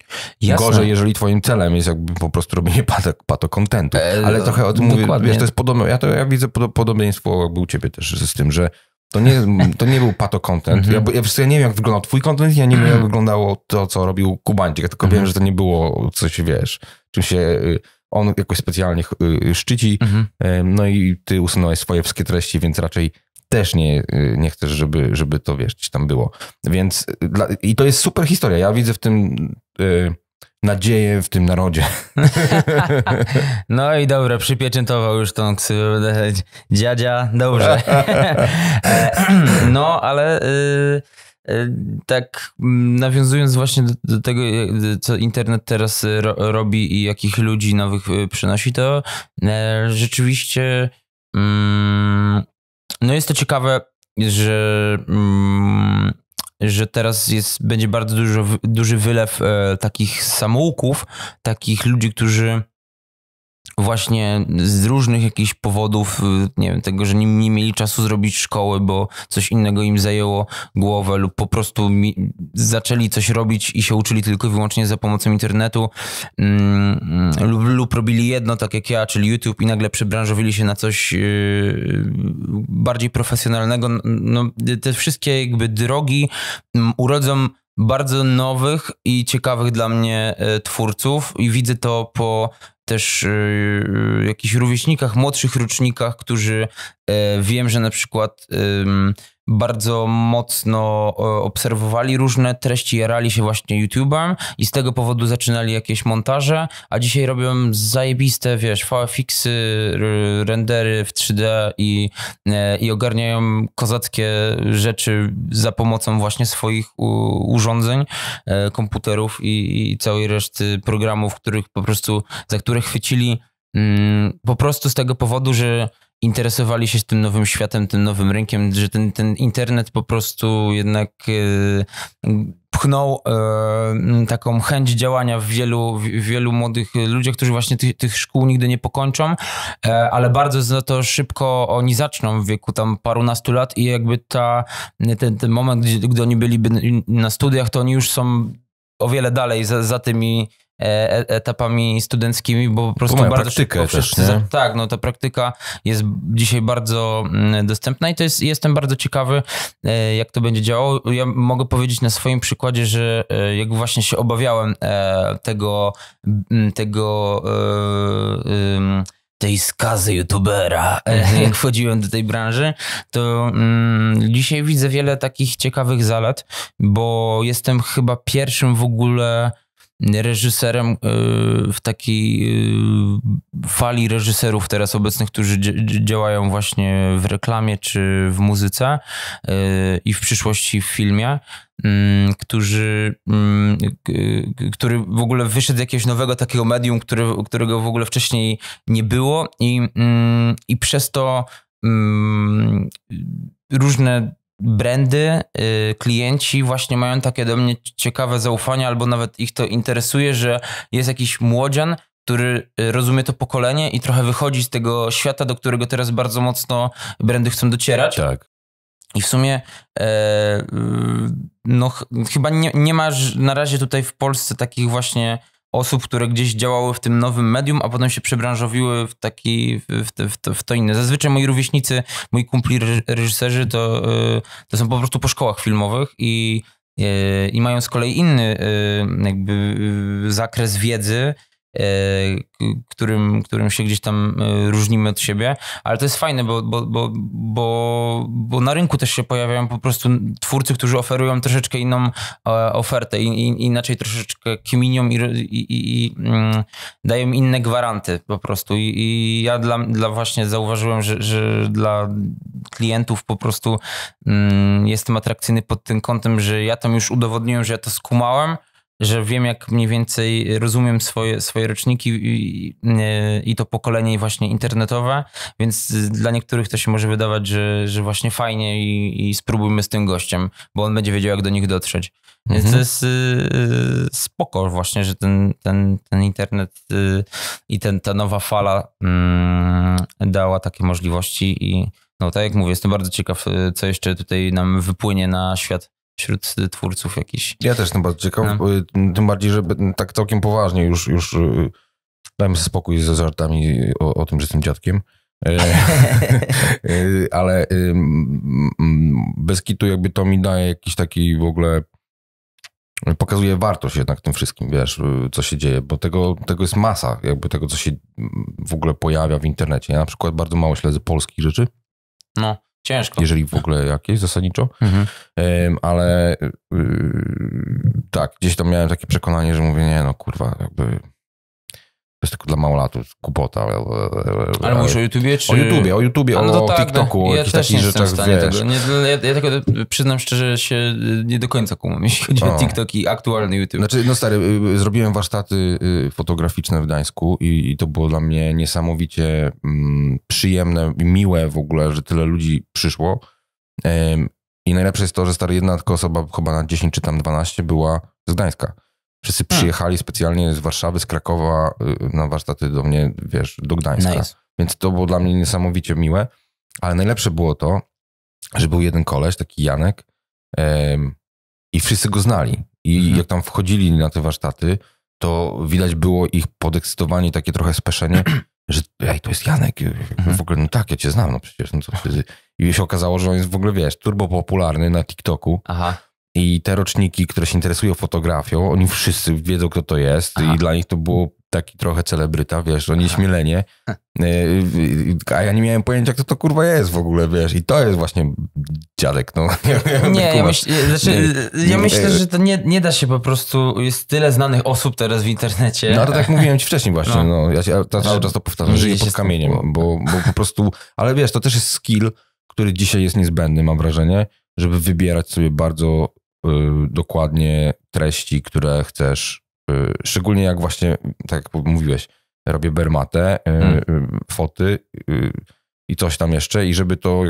Okay. Gorzej, jeżeli twoim celem jest jakby po prostu robienie <laughs> pato kontentu. E, ale trochę o tym mówię, wiesz, to jest podobne, ja to ja widzę podobieństwo jakby u ciebie też z tym, że to nie, to nie był pato content. Mm -hmm. ja, ja, ja, nie wiem, jak wyglądał twój content, ja nie wiem, jak mhm. wyglądało to, co robił Kubańczyk. Ja tylko mm -hmm. wiem, mhm. że to nie było coś, wiesz, czym się y, on jakoś specjalnie y, szczyci. Mm -hmm. No i ty usunąłeś swoje wszystkie treści, więc raczej też nie, y, nie chcesz, żeby, żeby to, wiesz, gdzieś tam było. Więc dla, i to jest super historia. Ja widzę w tym... Y, nadzieję w tym narodzie. <laughs> No i dobra, przypieczętował już tą ksywę <laughs> dziadzia, dobrze. <laughs> E, <clears throat> no, ale y, y, tak nawiązując właśnie do, do, tego, y, co internet teraz ro, robi i jakich ludzi nowych przynosi, to e, rzeczywiście mm, no jest to ciekawe, że mm, że teraz jest, będzie bardzo dużo, duży wylew e, takich samouków, takich ludzi, którzy właśnie z różnych jakichś powodów, y, nie wiem, tego, że nie, nie mieli czasu zrobić szkoły, bo coś innego im zajęło głowę lub po prostu mi, zaczęli coś robić i się uczyli tylko i wyłącznie za pomocą internetu mm, lub, lub robili jedno, tak jak ja, czyli YouTube i nagle przebranżowili się na coś yy, bardziej profesjonalnego. No, te wszystkie jakby drogi mm, urodzą bardzo nowych i ciekawych dla mnie y, twórców i widzę to po też y, y, jakichś rówieśnikach, młodszych rocznikach, którzy e, wiem, że na przykład bardzo mocno e, obserwowali różne treści, jarali się właśnie YouTube'em i z tego powodu zaczynali jakieś montaże, a dzisiaj robią zajebiste, wiesz, VFX-y, rendery w 3D i, e, i ogarniają kozackie rzeczy za pomocą właśnie swoich urządzeń, e, komputerów i, i całej reszty programów, których po prostu, za które chwycili mm, po prostu z tego powodu, że interesowali się tym nowym światem, tym nowym rynkiem, że ten, ten internet po prostu jednak e, pchnął e, taką chęć działania w wielu, w wielu młodych ludziach, którzy właśnie tych, tych szkół nigdy nie pokończą, e, ale bardzo za to szybko oni zaczną w wieku tam parunastu lat i jakby ta, ten, ten moment, gdy, gdy oni byliby na studiach, to oni już są o wiele dalej za, za tymi E, e, etapami studenckimi, bo po prostu bardzo szybko też, wszyscy, tak, no ta praktyka jest dzisiaj bardzo mm, dostępna i to jest, jestem bardzo ciekawy, e, jak to będzie działało. Ja mogę powiedzieć na swoim przykładzie, że jak właśnie się obawiałem tego, mm, tego tej skazy youtubera, mhm. jak wchodziłem do tej branży, to mm, dzisiaj widzę wiele takich ciekawych zalet, bo jestem chyba pierwszym w ogóle reżyserem y, w takiej y, fali reżyserów teraz obecnych, którzy działają właśnie w reklamie czy w muzyce y, i w przyszłości w filmie, mm, którzy, mm, który w ogóle wyszedł z jakiegoś nowego takiego medium, którego w ogóle wcześniej nie było i, mm, i przez to różne brandy, y, klienci właśnie mają takie do mnie ciekawe zaufanie, albo nawet ich to interesuje, że jest jakiś młodzian, który y, rozumie to pokolenie i trochę wychodzi z tego świata, do którego teraz bardzo mocno brandy chcą docierać. Tak. I w sumie e, y, no, ch chyba nie, nie masz na razie tutaj w Polsce takich właśnie osób, które gdzieś działały w tym nowym medium, a potem się przebranżowiły w taki, w, w, to, w to, inne. Zazwyczaj moi rówieśnicy, moi kumpli reżyserzy to, y, to są po prostu po szkołach filmowych i, y, i mają z kolei inny y, jakby zakres wiedzy, E, którym, którym się gdzieś tam e, różnimy od siebie, ale to jest fajne, bo, bo, bo, bo, bo na rynku też się pojawiają po prostu twórcy, którzy oferują troszeczkę inną e, ofertę, inaczej troszeczkę kminią i, i, i, i mm, dają inne gwaranty po prostu i, ja dla, dla właśnie zauważyłem, że, że dla klientów po prostu mm, jestem atrakcyjny pod tym kątem, że ja tam już udowodniłem, że ja to skumałem, że wiem, jak mniej więcej rozumiem swoje, swoje roczniki i, i to pokolenie właśnie internetowe, więc dla niektórych to się może wydawać, że, że właśnie fajnie i, i spróbujmy z tym gościem, bo on będzie wiedział, jak do nich dotrzeć. Więc mhm. to jest y, spoko właśnie, że ten, ten, ten internet y, i ten, ta nowa fala mm, dała takie możliwości i no tak jak mówię, jestem bardzo ciekaw, y, co jeszcze tutaj nam wypłynie na świat wśród twórców jakiś. Ja też jestem bardzo ciekaw, no. Y, tym bardziej, że tak całkiem poważnie już, już y, dajmy sobie spokój ze żartami o, o tym, że jestem dziadkiem. E, <laughs> y, ale bez kitu jakby to mi daje jakiś taki w ogóle pokazuje wartość jednak tym wszystkim, wiesz, co się dzieje, bo tego, tego jest masa, jakby tego, co się mm, w ogóle pojawia w internecie. Ja na przykład bardzo mało śledzę polskich rzeczy. No. Ciężko. Jeżeli w ogóle jakieś zasadniczo, mhm. ale yy, tak, gdzieś tam miałem takie przekonanie, że mówię, nie no kurwa, jakby jest tylko dla małolatów, kupota. E, e, e, Ale mówisz o YouTubie czy... O YouTubie, o YouTubie, no o tak, TikToku, no. ja jakichś takich rzeczach, wiesz. Nie, no, ja, ja tego przyznam szczerze, że się nie do końca kumam, jeśli chodzi o, o TikTok i aktualny YouTube. Znaczy, no stary, y, y, zrobiłem warsztaty y, fotograficzne w Gdańsku i, i to było dla mnie niesamowicie mm, przyjemne, miłe w ogóle, że tyle ludzi przyszło. Ym, I najlepsze jest to, że stary, jedna tylko osoba chyba na 10 czy tam 12 była z Gdańska. Wszyscy A. Hmm. przyjechali specjalnie z Warszawy, z Krakowa y, na warsztaty do mnie, wiesz, do Gdańska. Nice. Więc to było dla mnie niesamowicie miłe. Ale najlepsze było to, że był jeden koleś, taki Janek, um, i wszyscy go znali. I mhm. jak tam wchodzili na te warsztaty, to widać było ich podekscytowanie, takie trochę speszenie, <clears throat> że ej, to jest Janek. Y, mhm. W ogóle, no tak, ja cię znam, no przecież. No to... I się okazało, że on jest w ogóle, wiesz, turbo popularny na TikToku. Aha. I te roczniki, które się interesują fotografią, oni wszyscy wiedzą, kto to jest Aha. i dla nich to było taki trochę celebryta, wiesz, no nieśmielenie. <laughs> E, a ja nie miałem pojęcia, kto to kurwa jest w ogóle, wiesz. I to jest właśnie dziadek, no. <laughs> Nie, ja, myśl, e, znaczy, nie, e, ja myślę, że to nie, nie da się po prostu, jest tyle znanych osób teraz w internecie. No ale tak mówiłem ci wcześniej właśnie, no. no ja, ja cały czas to powtarzam, żyję pod kamieniem, bo, bo po prostu, ale wiesz, to też jest skill, który dzisiaj jest niezbędny, mam wrażenie, żeby wybierać sobie bardzo Y, dokładnie treści, które chcesz. Y, szczególnie jak właśnie, tak jak mówiłeś, robię bermatę, y, hmm. foty i coś tam jeszcze i żeby to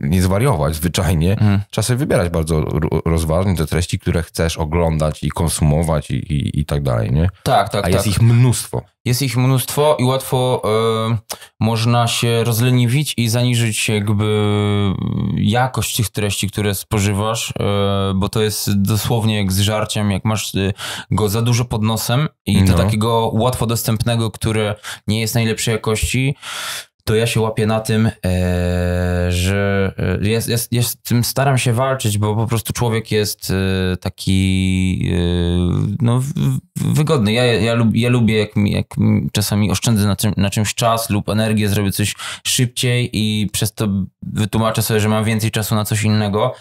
nie zwariować zwyczajnie, mhm. trzeba sobie wybierać bardzo rozważnie te treści, które chcesz oglądać i konsumować i, i, i tak dalej, nie? Tak, tak, A jest tak. ich mnóstwo. Jest ich mnóstwo i łatwo y, można się rozleniwić i zaniżyć jakby jakość tych treści, które spożywasz, y, bo to jest dosłownie jak z żarciem, jak masz e, go za dużo pod nosem i to no. takiego łatwo dostępnego, które nie jest najlepszej jakości, to ja się łapię na tym, e, że e, jest, jest, jest, tym staram się walczyć, bo po prostu człowiek jest e, taki no, wygodny. Ja, ja, lub, ja lubię, jak, mi, jak czasami oszczędzę na, czym, na czymś czas lub energię, zrobię coś szybciej i przez to wytłumaczę sobie, że mam więcej czasu na coś innego.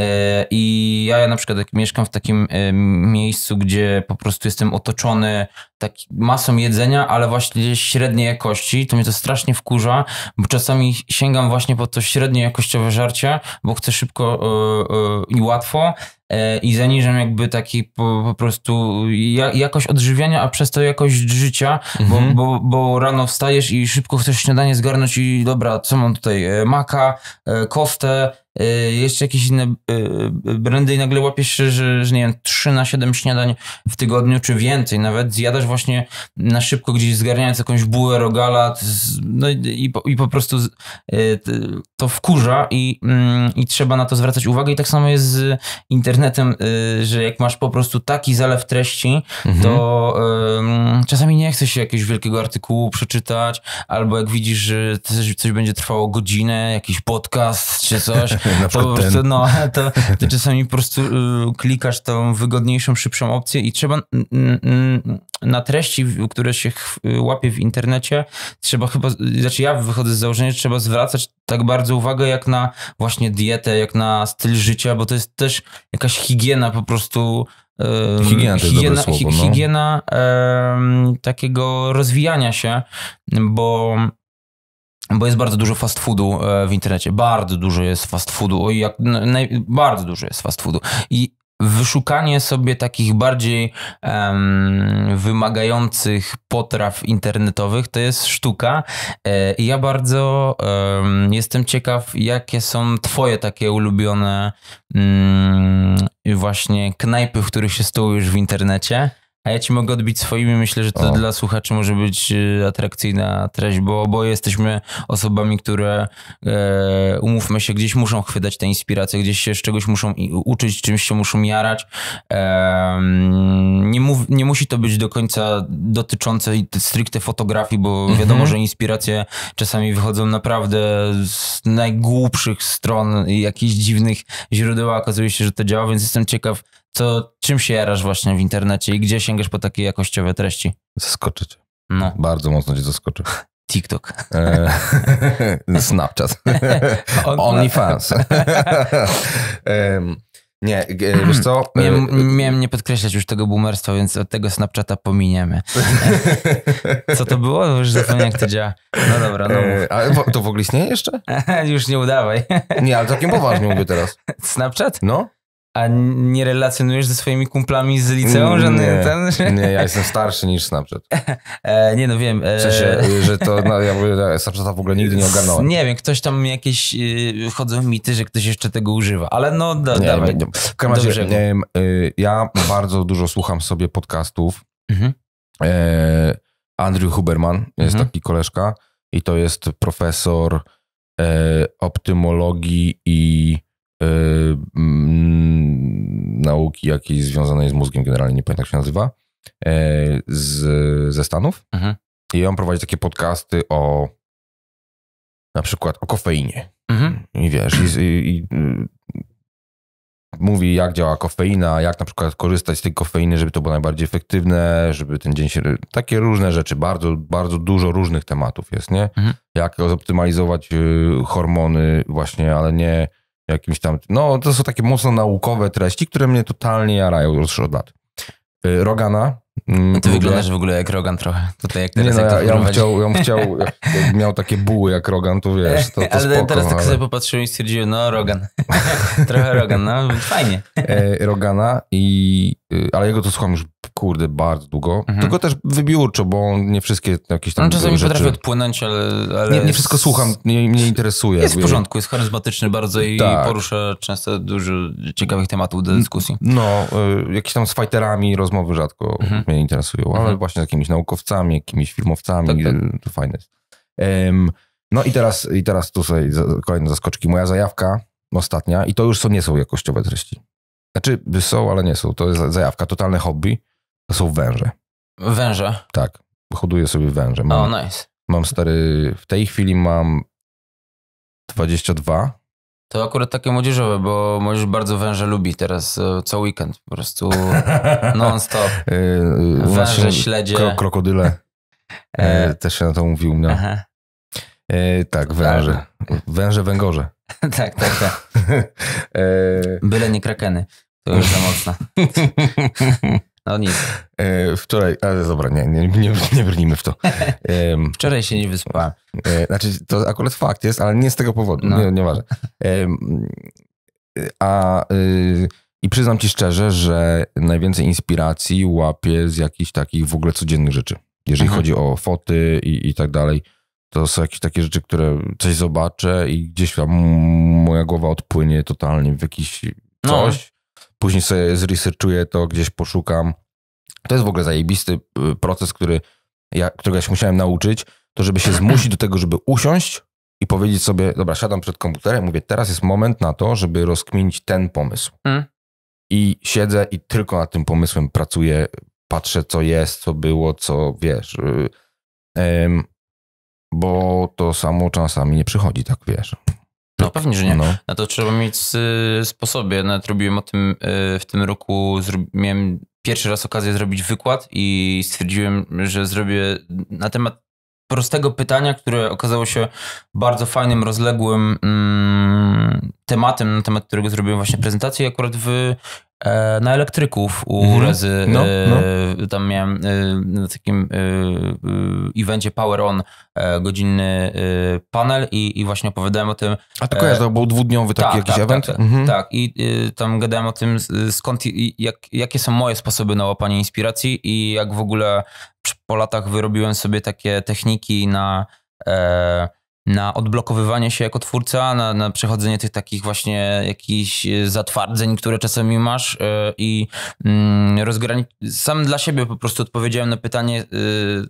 E, I ja na przykład jak mieszkam w takim e, miejscu, gdzie po prostu jestem otoczony tak masą jedzenia, ale właśnie średniej jakości, to mnie to strasznie wkurza, bo czasami sięgam właśnie po to średnio jakościowe żarcie, bo chcę szybko e, i łatwo E, i zaniżam jakby taki po, po prostu ja, jakość odżywiania, a przez to jakość życia, mhm. bo, bo, bo, rano wstajesz i szybko chcesz śniadanie zgarnąć i dobra, co mam tutaj, e, maka, e, kostę, jeszcze jakieś inne brandy i nagle łapiesz się, że, że nie wiem, 3 na 7 śniadań w tygodniu czy więcej, nawet zjadasz właśnie na szybko gdzieś zgarniając jakąś bułę, rogala no i, po, i po prostu to wkurza i, mm, i trzeba na to zwracać uwagę i tak samo jest z internetem internetem, y, że jak masz po prostu taki zalew treści, mhm. to um, czasami nie chcesz jakiegoś wielkiego artykułu przeczytać, albo jak widzisz, że coś, coś będzie trwało godzinę, jakiś podcast czy coś, <laughs> to po prostu, no, <laughs> to, to czasami po prostu y, klikasz tą wygodniejszą, szybszą opcję i trzeba na treści, które się łapie w internecie, trzeba chyba, znaczy ja wychodzę z założenia, że trzeba zwracać tak bardzo uwagę jak na właśnie dietę, jak na styl życia, bo to jest też jakaś higiena po prostu. higiena, higiena, słowo, no. higiena um, takiego rozwijania się, bo bo jest bardzo dużo fast foodu e, w internecie. Bardzo dużo jest fast foodu. jak, naj, bardzo dużo jest fast foodu. I wyszukanie sobie takich bardziej um, wymagających potraw internetowych to jest sztuka. E, ja bardzo um, jestem ciekaw, jakie są Twoje takie ulubione um, właśnie knajpy, w których się stołujesz w internecie. A ja ci mogę odbić swoimi. Myślę, że to o. dla słuchaczy może być e, atrakcyjna treść, bo oboje jesteśmy osobami, które e, umówmy się, gdzieś muszą chwytać te inspiracje, gdzieś się z czegoś muszą uczyć, czymś się muszą jarać. E, nie, mów, nie musi to być do końca dotyczące stricte fotografii, bo mhm. wiadomo, że inspiracje czasami wychodzą naprawdę z najgłupszych stron jakichś dziwnych źródeł, a okazuje się, że to działa, więc jestem ciekaw, to czym się jarasz właśnie w internecie i gdzie sięgasz po takie jakościowe treści? Zaskoczyć. No. Bardzo mocno cię zaskoczył. <laughs> TikTok. E, <laughs> Snapchat. <laughs> OnlyFans. Nie, e, wiesz co? E, miałem, miałem, nie podkreślać już tego boomerstwa, więc od tego Snapchata pominiemy. Co to było? Już zapomniałem, jak to działa. No dobra, no Ale to w ogóle istnieje jeszcze? już nie udawaj. Nie, ale takim poważnie mówię teraz. Snapchat? No. A nie relacjonujesz ze swoimi kumplami z liceum? Mm, że nie, ten, <laughs> nie, ja jestem starszy niż Snapchat. <laughs> E, nie, no wiem. E... W sensie, <laughs> że to, no, ja mówię, Snapchata w ogóle nigdy nie ogarnąłem. Nie wiem, ktoś tam jakieś, y, w mity, że ktoś jeszcze tego używa, ale no da, nie, dawaj. Nie, w każdym razie, nie, y, ja bardzo dużo słucham sobie podcastów. Mhm. E, Andrew Huberman jest mhm. taki koleżka i to jest profesor e, optymologii i E, mm, nauki jakiejś związanej z mózgiem, generalnie nie pamiętam jak się nazywa, e, z, ze Stanów. Mhm. I on prowadzi takie podcasty o na przykład o kofeinie. Mhm. I wiesz, i, i, i, y, mówi jak działa kofeina, jak na przykład korzystać z tej kofeiny, żeby to było najbardziej efektywne, żeby ten dzień się... Takie różne rzeczy, bardzo, bardzo dużo różnych tematów jest, nie? Mhm. Jak zoptymalizować y, hormony właśnie, ale nie jakimś tam. No, to są takie mocno naukowe treści, które mnie totalnie jarają już od lat. Y, Rogana. To mm, ty wyglądasz w ogóle jak Rogan trochę. Tutaj jak teraz, nie, no, jak ja, ja bym chciał, ja bym chciał <laughs> jak miał takie buły jak Rogan, to wiesz, to, to Ale spoko, teraz no, tak ale... sobie popatrzyłem i stwierdziłem, no Rogan. <laughs> trochę Rogan, no fajnie. E, Rogana i Y, ale jego to słucham już, kurde, bardzo długo. Mhm. Tylko też wybiórczo, bo nie wszystkie jakieś tam. On no, czasami rzeczy... potrafię odpłynąć, ale. ale nie, nie, wszystko słucham, nie, mnie interesuje. Jest w porządku, jest charyzmatyczny bardzo i tak. porusza często dużo ciekawych tematów do dyskusji. No, y, jakieś tam z fighterami rozmowy rzadko mhm. mnie interesują, ale mhm. właśnie z jakimiś naukowcami, jakimiś filmowcami, tak, tak. Y, to fajne jest. Um, no i teraz, i teraz tu sobie kolejne zaskoczki. Moja zajawka ostatnia i to już są, nie są jakościowe treści. Znaczy y, są, ale nie są. To jest zajawka. Totalne hobby. To są węże. Węże? Tak. Hoduję sobie węże. Mam, oh, nice. Mam stary... W tej chwili mam 22. To akurat takie młodzieżowe, bo młodzież bardzo węże lubi teraz e, co weekend. Po prostu <laughs> non-stop. E, e, węże, śledzie. Kro krokodyle. E, też się na to mówił. No. Aha. E, tak, tak, węże. Węże, węgorze. <laughs> tak, tak, tak. <laughs> e... Byle nie krakeny. To już za mocno. <laughs> No nic. E, wczoraj, ale dobra, nie, nie, nie, nie brnijmy w to. E, wczoraj się nie wyspałem. E, znaczy, to akurat fakt jest, ale nie z tego powodu, no. nie, nieważne. a, y, I przyznam ci szczerze, że najwięcej inspiracji łapię z jakichś takich w ogóle codziennych rzeczy. Jeżeli mhm. chodzi o foty i, i tak dalej. To są jakieś takie rzeczy, które coś zobaczę i gdzieś tam moja głowa odpłynie totalnie w jakiś no. coś. No. Później sobie zresearchuję to, gdzieś poszukam. To jest w ogóle zajebisty y, proces, który ja, którego ja się musiałem nauczyć, to żeby się zmusić do tego, żeby usiąść i powiedzieć sobie, dobra, siadam przed komputerem, mówię, teraz jest moment na to, żeby rozkminić ten pomysł. Mm. I siedzę i tylko nad tym pomysłem pracuję, patrzę, co jest, co było, co wiesz. Ym, bo to samo czasami nie przychodzi, tak wiesz. No pewnie, że nie. No. Na to trzeba mieć y, sposoby. Nawet robiłem o tym y, w tym roku, miałem pierwszy raz okazję zrobić wykład i stwierdziłem, że zrobię na temat prostego pytania, które okazało się bardzo fajnym, rozległym mm, tematem, na temat którego zrobiłem właśnie prezentację i akurat wy E, na elektryków u mhm. Rezy. No, e, no. Tam miałem e, na takim evencie Power On godzinny panel i, i właśnie opowiadałem o tym. A to kojarzę, był dwudniowy taki tak, jakiś tak, event? Tak, tak. mhm. tak. i tam gadałem o tym skąd, jak, jakie są moje sposoby na łapanie inspiracji i jak w ogóle po latach wyrobiłem sobie takie techniki na na odblokowywanie się jako twórca, na, na przechodzenie tych takich właśnie jakichś e, zatwardzeń, które czasami masz e, i mm, rozgranic... Sam dla siebie po prostu odpowiedziałem na pytanie,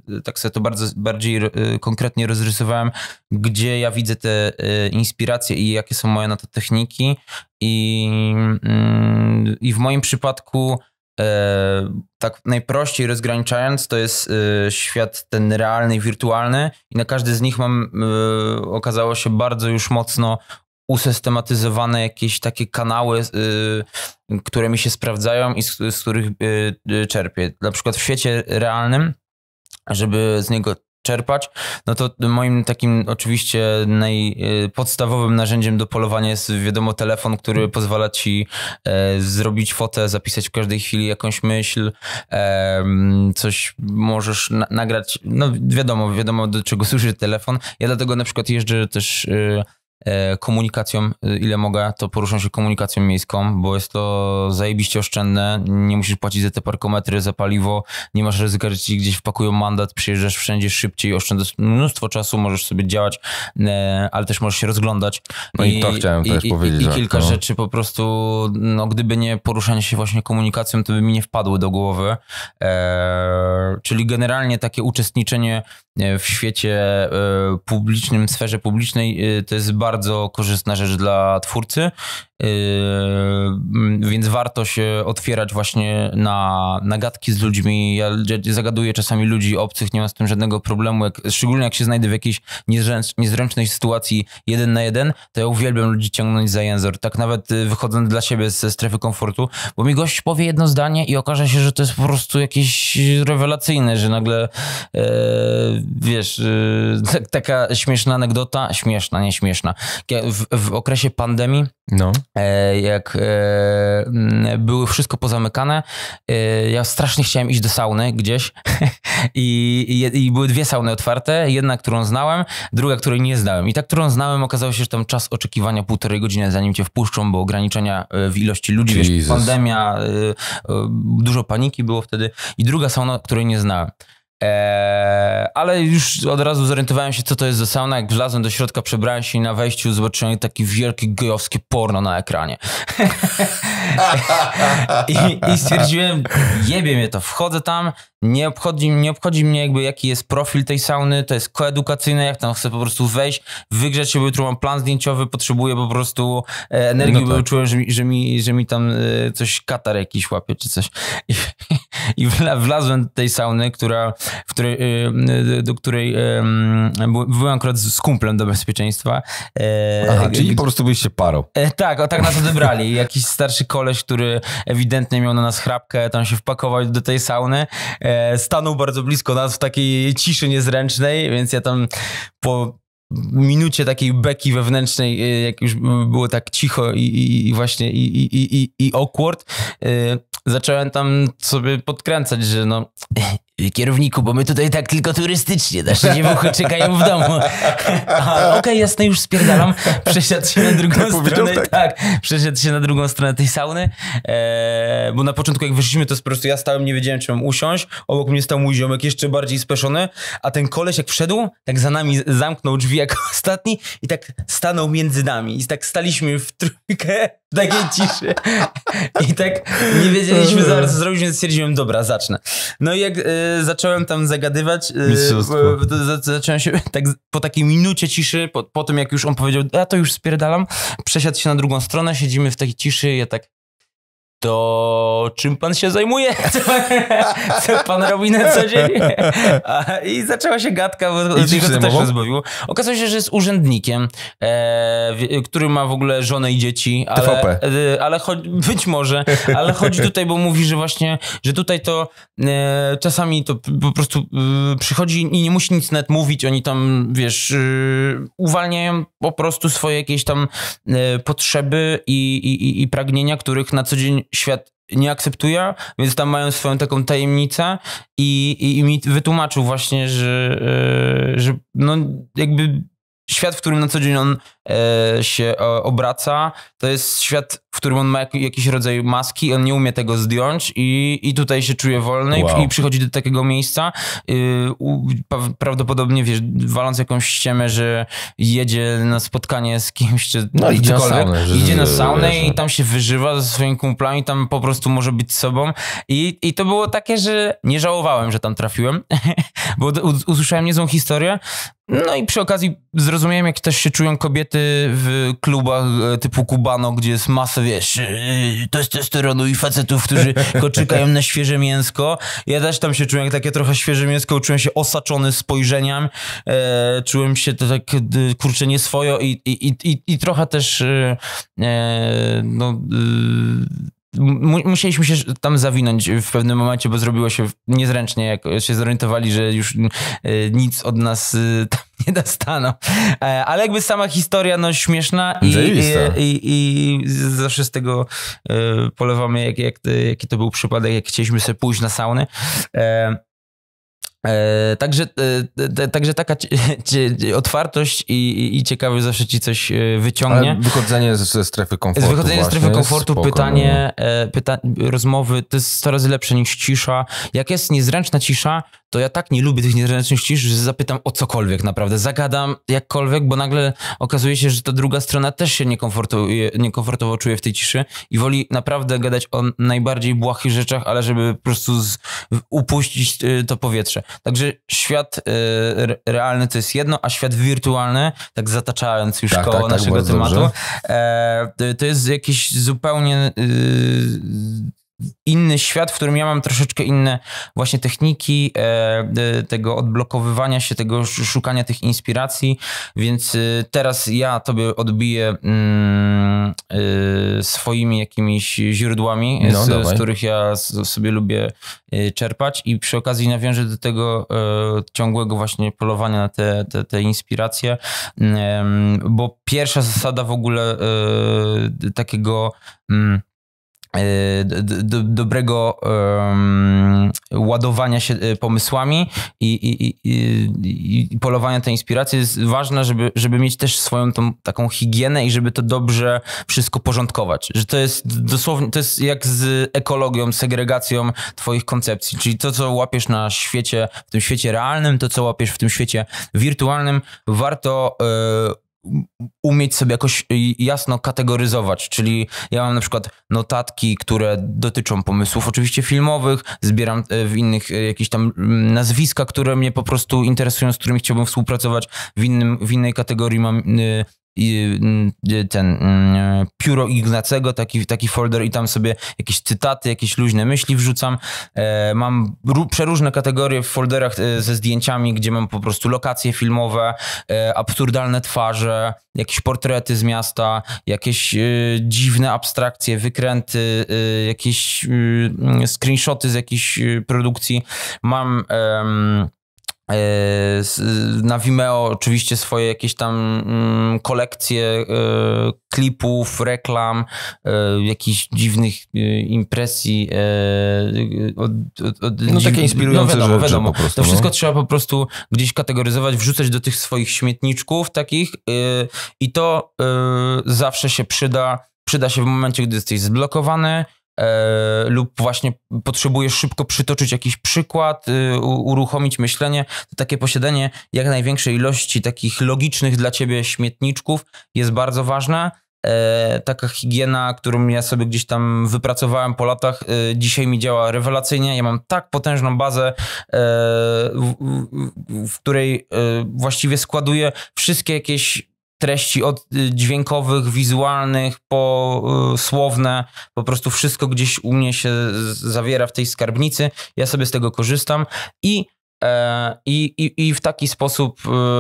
e, tak sobie to bardzo bardziej konkretnie rozrysowałem, gdzie ja widzę te inspiracje i jakie są moje na to techniki i, mm, i w moim przypadku E, tak najprościej rozgraniczając, to jest e, świat ten realny i wirtualny, i na każdy z nich mam, e, okazało się bardzo już mocno usystematyzowane jakieś takie kanały, które mi się sprawdzają i z, z których czerpię. Na przykład w świecie realnym, żeby z niego czerpać, no to moim takim oczywiście najpodstawowym e, narzędziem do polowania jest wiadomo telefon, który pozwala ci e, zrobić fotę, zapisać w każdej chwili jakąś myśl, coś możesz na nagrać, no wiadomo, wiadomo do czego służy telefon. Ja dlatego na przykład jeżdżę też e, E, komunikacją, e, ile mogę, to poruszam się komunikacją miejską, bo jest to zajebiście oszczędne, nie musisz płacić za te parkometry, za paliwo, nie masz ryzyka, że ci gdzieś wpakują mandat, przyjeżdżasz wszędzie szybciej, oszczędzasz mnóstwo czasu, możesz sobie działać, e, ale też możesz się rozglądać. No i, i to chciałem i, też i, powiedzieć. I, i kilka no. rzeczy po prostu, no gdyby nie poruszanie się właśnie komunikacją, to by mi nie wpadły do głowy. Eee, czyli generalnie takie uczestniczenie w świecie publicznym, w sferze publicznej to jest bardzo bardzo korzystna rzecz dla twórcy Yy, więc warto się otwierać właśnie na, na gadki z ludźmi. Ja zagaduję czasami ludzi obcych, nie mam z tym żadnego problemu. Jak, szczególnie jak się znajdę w jakiejś niezręcz, niezręcznej sytuacji jeden na jeden, to ja uwielbiam ludzi ciągnąć za język. Tak nawet y, wychodząc dla siebie ze strefy komfortu, bo mi gość powie jedno zdanie i okaże się, że to jest po prostu jakieś rewelacyjne, że nagle e, wiesz, e, <laughs> taka śmieszna anegdota, śmieszna, nie śmieszna. W, w okresie pandemii no. E, jak e, mm, były wszystko pozamykane, e, ja strasznie chciałem iść do sauny gdzieś <laughs> I, i, były dwie sauny otwarte, jedna, którą znałem, druga, której nie znałem. I ta, którą znałem, okazało się, że tam czas oczekiwania półtorej godziny, zanim cię wpuszczą, bo ograniczenia w ilości ludzi, wiesz, pandemia, dużo paniki było wtedy. I druga sauna, której nie znałem. Eee, ale już od razu zorientowałem się, co to jest za sauna. Jak wlazłem do środka, przebrałem się i na wejściu zobaczyłem taki wielki gejowskie porno na ekranie. <laughs> I, I, stwierdziłem, jebie mnie to, wchodzę tam, nie obchodzi, nie obchodzi mnie jakby jaki jest profil tej sauny, to jest koedukacyjne, jak tam chcę po prostu wejść, wygrzać się, bo jutro mam plan zdjęciowy, potrzebuję po prostu e, energii, no tak. bo czułem, że mi, że mi, że mi tam e, coś katar jakiś łapie czy coś. I, i wlazłem do tej sauny, która, w której, e, do której byłem akurat z kumplem do bezpieczeństwa. Aha, e, czyli po prostu byliście parą. E, tak, o tak nas odebrali. Jakiś starszy koleś, który ewidentnie miał na nas chrapkę, tam się wpakować do tej sauny. E, stanął bardzo blisko nas w takiej ciszy niezręcznej, więc ja tam po minucie takiej beki wewnętrznej, e, jak już było tak cicho i, i, i właśnie i, i, i, i awkward, e, zacząłem tam sobie podkręcać, że no kierowniku, bo my tutaj tak tylko turystycznie, nasze dziewuchy <laughs> czekają w domu. Okej, okay, jasne, już spierdalam. Przesiadł się na drugą <laughs> tak stronę. Tak. tak, przesiadł się na drugą stronę tej sauny, e, bo na początku jak wyszliśmy, to po prostu ja stałem, nie wiedziałem, czy mam usiąść. Obok mnie stał mój ziomek jeszcze bardziej speszony, a ten koleś jak wszedł, tak za nami zamknął drzwi jako <laughs> ostatni i tak stanął między nami. I tak staliśmy w trójkę w takiej ciszy. I tak nie wiedzieliśmy zaraz co zrobić, więc stwierdziłem, dobra, zacznę. No i jak... E, zacząłem tam zagadywać. Y, zacząłem się <laughs> tak, po takiej minucie ciszy, po, po tym jak już on powiedział, ja to już spierdalam, przesiadł się na drugą stronę, siedzimy w takiej ciszy, ja tak to czym pan się zajmuje? <laughs> Tak. Co, pan robi na co dzień? I zaczęła się gadka, bo się to też rozbawiło. Okazało się, że jest urzędnikiem, e, który ma w ogóle żonę i dzieci. Ale, TVP. E, ale być może, ale chodzi tutaj, bo mówi, że właśnie, że tutaj to e, czasami to po prostu e, przychodzi i nie musi nic net mówić, oni tam, wiesz, e, uwalniają po prostu swoje jakieś tam e, potrzeby i, i, i pragnienia, których na co dzień świat nie akceptuje, więc tam mają swoją taką tajemnicę i, i, i mi wytłumaczył właśnie, że, e, że no jakby świat, w którym na co dzień on e, się e, obraca, to jest świat, w którym on ma jak, jakiś rodzaj maski, on nie umie tego zdjąć i, i tutaj się czuje wolny wow. i, i, przychodzi do takiego miejsca, y, u, pa, prawdopodobnie wiesz, waląc jakąś ściemę, że jedzie na spotkanie z kimś, czy no, idzie na saunę, idzie na saunę i no. tam się wyżywa ze swoimi kumplami, tam po prostu może być sobą i, i to było takie, że nie żałowałem, że tam trafiłem, <laughs> bo usłyszałem niezłą historię, no i przy okazji zrozumiałem, jak też się czują kobiety w klubach e, typu Kubano, gdzie jest masę, wiesz, e, testosteronu i facetów, którzy <laughs> koczykają na świeże mięsko. Ja też tam się czułem jak takie trochę świeże mięsko, czułem się osaczony spojrzeniem, e, czułem się to tak, kurczę, nieswojo i, i, i, i trochę też e, e no... E, Musieliśmy się tam zawinąć w pewnym momencie, bo zrobiło się niezręcznie, jak się zorientowali, że już e, nic od nas e, <laughs> tam nie dostaną. E, ale jakby sama historia, no śmieszna i, i, i, i zawsze z tego polewamy, jak, jak, jaki to był przypadek, jak chcieliśmy sobie pójść na saunę. E, także, e, także taka <laughs> otwartość i, i ciekawy zawsze ci coś e, wyciągnie. Ale wychodzenie ze strefy komfortu. Z wychodzenie ze strefy komfortu, spoko, pytanie, no. pyta rozmowy, to jest coraz lepsze niż cisza. Jak jest niezręczna cisza, to ja tak nie lubię tych niezręcznych cisz, że zapytam o cokolwiek naprawdę. Zagadam jakkolwiek, bo nagle okazuje się, że ta druga strona też się niekomfortuje, niekomfortowo czuje w tej ciszy i woli naprawdę gadać o najbardziej błahych rzeczach, ale żeby po prostu z, upuścić to powietrze. Także świat y, realny to jest jedno, a świat wirtualny, tak zataczając już tak, koło tak, tak naszego tematu, e, to jest jakiś zupełnie y, inny świat, w którym ja mam troszeczkę inne właśnie techniki e, e, tego odblokowywania się, tego szukania tych inspiracji, więc e, teraz ja tobie odbiję mm, swoimi jakimiś źródłami, no, z, z, których ja sobie lubię czerpać i przy okazji nawiążę do tego ciągłego właśnie polowania na te, te, te inspiracje, bo pierwsza zasada w ogóle takiego mm, E, do, dobrego um, ładowania się e, pomysłami i, i, i, i polowania tej inspiracji jest ważne, żeby, żeby mieć też swoją tą, taką higienę i żeby to dobrze wszystko porządkować. Że to jest dosłownie, to jest jak z ekologią, segregacją twoich koncepcji, czyli to, co łapiesz na świecie, w tym świecie realnym, to, co łapiesz w tym świecie wirtualnym, warto y, umieć sobie jakoś y, jasno kategoryzować, czyli ja mam na przykład notatki, które dotyczą pomysłów oczywiście filmowych, zbieram e, w innych e, jakieś tam nazwiska, które mnie po prostu interesują, z którymi chciałbym współpracować, w, innym, w innej kategorii mam y, Mm, ten mm, pióro Ignacego, taki, taki folder i tam sobie jakieś cytaty, jakieś luźne myśli wrzucam. E, mam przeróżne kategorie w folderach e, ze zdjęciami, gdzie mam po prostu lokacje filmowe, e, absurdalne twarze, jakieś portrety z miasta, jakieś dziwne abstrakcje, wykręty, jakieś mm, screenshoty z jakiejś produkcji. Mam... E, na Vimeo oczywiście swoje jakieś tam mm, kolekcje e, klipów, reklam, e, jakichś dziwnych impresji. Od, od, od no takie inspirujące no, wiadomo, rzeczy wiadomo. Prostu, to wszystko no. trzeba po prostu gdzieś kategoryzować, wrzucać do tych swoich śmietniczków takich i to zawsze się przyda. Przyda się w momencie, gdy jesteś zblokowany, E, lub właśnie potrzebujesz szybko przytoczyć jakiś przykład, y, uruchomić myślenie, to takie posiadanie jak największej ilości takich logicznych dla ciebie śmietniczków jest bardzo ważne. E, taka higiena, którą ja sobie gdzieś tam wypracowałem po latach, y, dzisiaj mi działa rewelacyjnie. Ja mam tak potężną bazę, e, w której właściwie składuję wszystkie jakieś treści od y, dźwiękowych, wizualnych, po y, słowne, po prostu wszystko gdzieś u mnie się zawiera w tej skarbnicy. Ja sobie z tego korzystam i E, I, i, I w taki sposób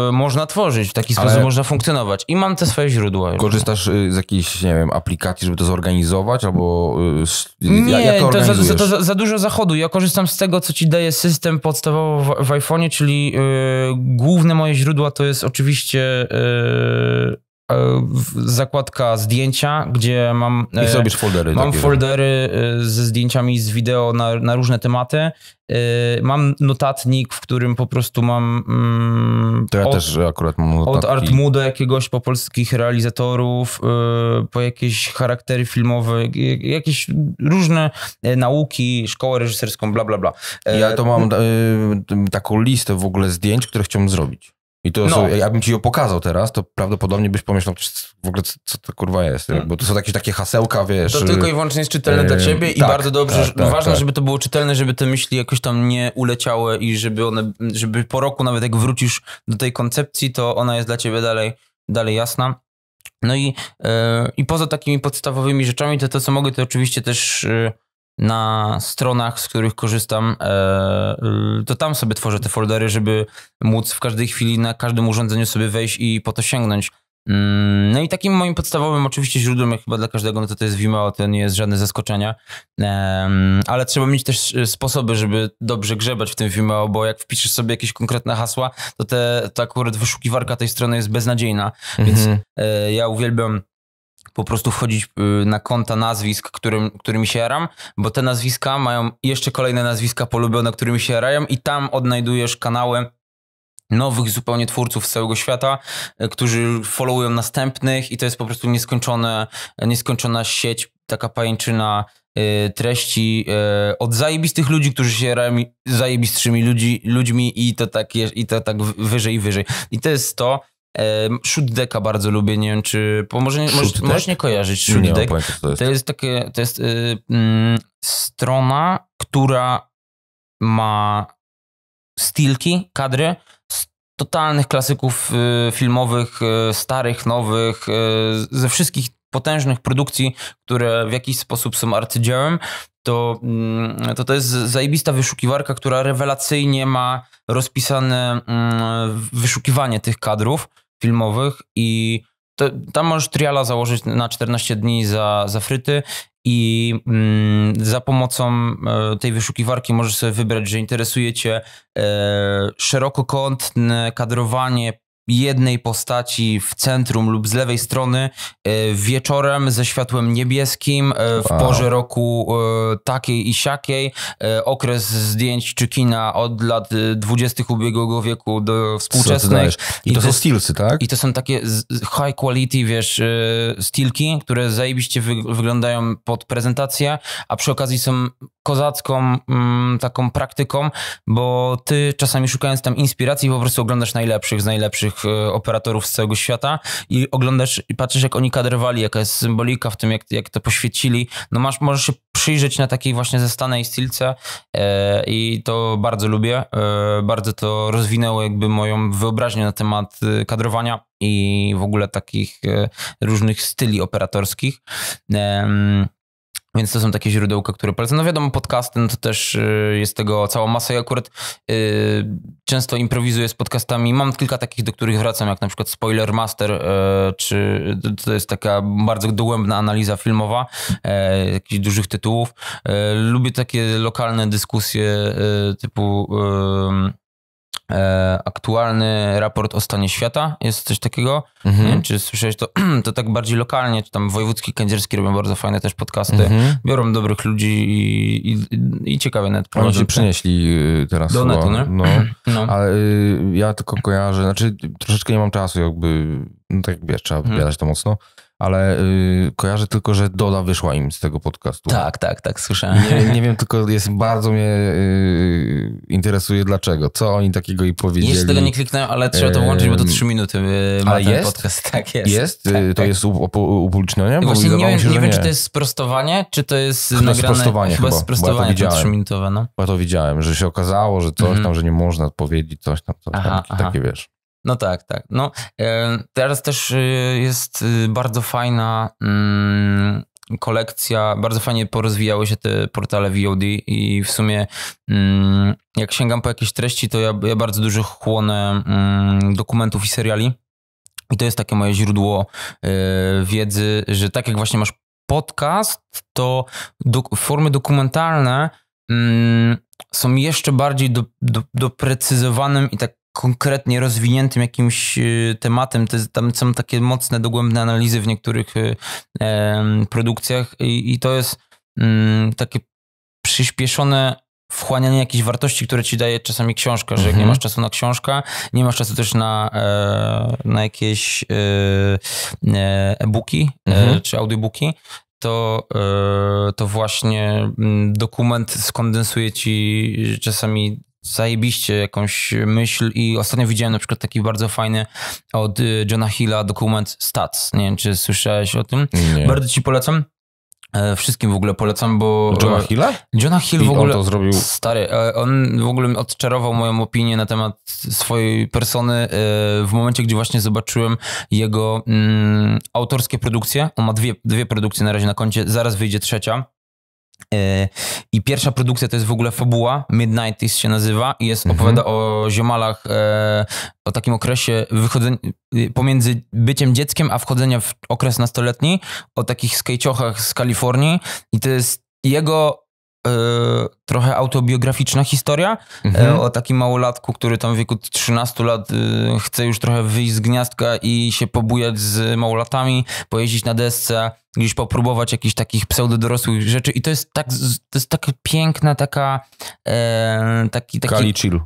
e, można tworzyć, w taki sposób Ale można funkcjonować. I mam te swoje źródła. Korzystasz e, z jakiejś, nie wiem, aplikacji, żeby to zorganizować, albo. Nie, jak to, to, za, to za, za, dużo zachodu. Ja korzystam z tego, co ci daje system podstawowo w, w iPhone'ie, czyli główne moje źródła to jest oczywiście. E, zakładka zdjęcia, gdzie mam. I zrobisz e, foldery. Mam takie. foldery e, ze zdjęciami z wideo na, na, różne tematy. Mam notatnik, w którym po prostu mam. Mm, to ja od, też akurat mam notatki. Od Artmu jakiegoś po polskich realizatorów, po jakieś charaktery filmowe, jakieś różne nauki, szkołę reżyserską, bla, bla, bla. Ja to mam taką listę w ogóle zdjęć, które chciałbym zrobić. I to, no. jakbym ci ją pokazał teraz, to prawdopodobnie byś pomyślał, w ogóle co, co to kurwa jest, hmm. bo to są jakieś takie hasełka, wiesz. To tylko i y, wyłącznie jest czytelne yy, dla y, ciebie tak, i bardzo dobrze, tak, tak, ważne, tak. żeby to było czytelne, żeby te myśli jakoś tam nie uleciały i żeby one, żeby po roku nawet jak wrócisz do tej koncepcji, to ona jest dla ciebie dalej, dalej jasna. No i, yy, i poza takimi podstawowymi rzeczami, to to co mogę, to oczywiście też... Yy, na stronach, z których korzystam, e, to tam sobie tworzę te foldery, żeby móc w każdej chwili na każdym urządzeniu sobie wejść i po to sięgnąć. Mm, no i takim moim podstawowym oczywiście źródłem, jak chyba dla każdego, no to to jest Vimeo, to nie jest żadne zaskoczenie, ale trzeba mieć też e, sposoby, żeby dobrze grzebać w tym Vimeo, bo jak wpiszesz sobie jakieś konkretne hasła, to, te, to akurat wyszukiwarka tej strony jest beznadziejna, mhm. więc e, ja uwielbiam po prostu wchodzić y, na konta nazwisk, którym, którymi się jaram, bo te nazwiska mają jeszcze kolejne nazwiska polubione, którymi się jarają i tam odnajdujesz kanały nowych zupełnie twórców z całego świata, y, którzy followują następnych i to jest po prostu nieskończone, nieskończona sieć, taka pajęczyna y, treści od zajebistych ludzi, którzy się jarają zajebistszymi ludzi, ludźmi i to, tak, i to tak wyżej i wyżej. I to jest to, Shootdecka bardzo lubię, nie wiem czy... Bo może, może, możesz nie kojarzyć Shootdeck. To, to jest takie, to jest y, mm, strona, która ma stilki, kadry z totalnych klasyków y, filmowych, y, starych, nowych, y, ze wszystkich potężnych produkcji, które w jakiś sposób są arcydziełem, to, mm, to to jest zajebista wyszukiwarka, która rewelacyjnie ma rozpisane mm, wyszukiwanie tych kadrów filmowych i to, tam możesz triala założyć na 14 dni za, za fryty i mm, za pomocą e, tej wyszukiwarki możesz sobie wybrać, że interesuje cię e, szerokokątne kadrowanie jednej postaci w centrum lub z lewej strony e, wieczorem ze światłem niebieskim e, w wow. porze roku e, takiej i siakiej. Okres zdjęć czy kina od lat 20. ubiegłego wieku do współczesnych. I, I to, to są stilsy, tak? I to są takie high quality, wiesz, stilki, które zajebiście wyglądają pod prezentację, a przy okazji są kozacką mm, taką praktyką, bo ty czasami szukając tam inspiracji po prostu oglądasz najlepszych z najlepszych e, operatorów z całego świata i oglądasz i patrzysz jak oni kadrowali, jaka jest symbolika w tym, jak, jak to poświecili. No masz, możesz się przyjrzeć na takiej właśnie zestanej stylce e, i to bardzo lubię. E, bardzo to rozwinęło jakby moją wyobraźnię na temat kadrowania i w ogóle takich różnych styli operatorskich. Więc to są takie źródełka, które polecam. No wiadomo, podcasty no to też y, jest tego cała masa. Ja akurat yy, często improwizuję z podcastami. Mam kilka takich, do których wracam, jak na przykład Spoiler Master, yy, czy to jest taka bardzo dogłębna analiza filmowa yy, jakichś dużych tytułów. E, lubię takie lokalne dyskusje e, typu E, aktualny raport o stanie świata, jest coś takiego. Mhm. Nie wiem, czy słyszałeś to, <clears throat> to tak bardziej lokalnie, czy tam wojewódzki, kędzierski robią bardzo fajne też podcasty, mhm. biorą dobrych ludzi i, i, i ciekawe net. Oni się przynieśli y, teraz. Do netu, no, nie? No. <clears throat> no. Ale y, ja tylko kojarzę, znaczy troszeczkę nie mam czasu jakby, no tak wiesz, trzeba mhm. wybierać mhm. to mocno ale yy, kojarzę tylko, że Doda wyszła im z tego podcastu. Tak, tak, tak, słyszałem. Nie, nie wiem, tylko jest bardzo mnie yy, interesuje dlaczego, co oni takiego i powiedzieli. Jeszcze tego nie klikną, ale trzeba to włączyć, bo to trzy minuty yy, ma ten jest? podcast. Tak jest. Jest? Tak, y, to tak. jest upublicznione? Właśnie nie, wiem, się, nie, wiem, czy to jest sprostowanie, czy to jest chyba nagrane... sprostowanie chyba. chyba sprostowanie, bo trzyminutowe, no. Bo to widziałem, że się okazało, że coś mm. tam, mhm. że nie można powiedzieć, coś tam, coś tam, takie aha. wiesz. No tak, tak. No, e, teraz też e, jest e, bardzo fajna mm, kolekcja, bardzo fajnie porozwijały się te portale VOD i w sumie mm, jak sięgam po jakieś treści, to ja, ja bardzo dużo chłonę mm, dokumentów i seriali. I to jest takie moje źródło wiedzy, że tak jak właśnie masz podcast, to formy dokumentalne są jeszcze bardziej do, do, doprecyzowanym i tak konkretnie rozwiniętym jakimś y, tematem. To jest, tam są takie mocne, dogłębne analizy w niektórych y, produkcjach i, i to jest mm, takie przyspieszone wchłanianie jakichś wartości, które ci daje czasami książka, że jak nie mhm. masz czasu na książkę, nie masz czasu też na, e, na jakieś e, e, e-booki mhm. czy audiobooki, to, to właśnie mm, dokument skondensuje ci czasami zajebiście jakąś myśl i ostatnio widziałem na przykład taki bardzo fajny od y, Johna Hilla dokument Stats. Nie wiem, czy słyszałeś o tym. Nie. Bardzo ci polecam. E, wszystkim w ogóle polecam, bo... E, Johna Hilla? Johna Hill I w ogóle... on to zrobił... Stary, e, on w ogóle odczarował moją opinię na temat swojej persony w momencie, gdzie właśnie zobaczyłem jego mm, autorskie produkcje. On ma dwie, dwie produkcje na razie na koncie, zaraz wyjdzie trzecia E, I pierwsza produkcja to jest w ogóle fabuła, Midnighties się nazywa i jest, mhm. opowiada o ziomalach, e, o takim okresie y, pomiędzy byciem dzieckiem, a wchodzeniem w okres nastoletni, o takich skejciochach z Kalifornii i to jest jego E, trochę autobiograficzna historia e, mhm. o takim małolatku, który tam w wieku 13 lat e, chce już trochę wyjść z gniazdka i się pobujać z małolatami, pojeździć na desce, gdzieś popróbować jakichś takich pseudodorosłych rzeczy i to jest tak, to jest taka piękna, taka e, taki, taki, Kali chill.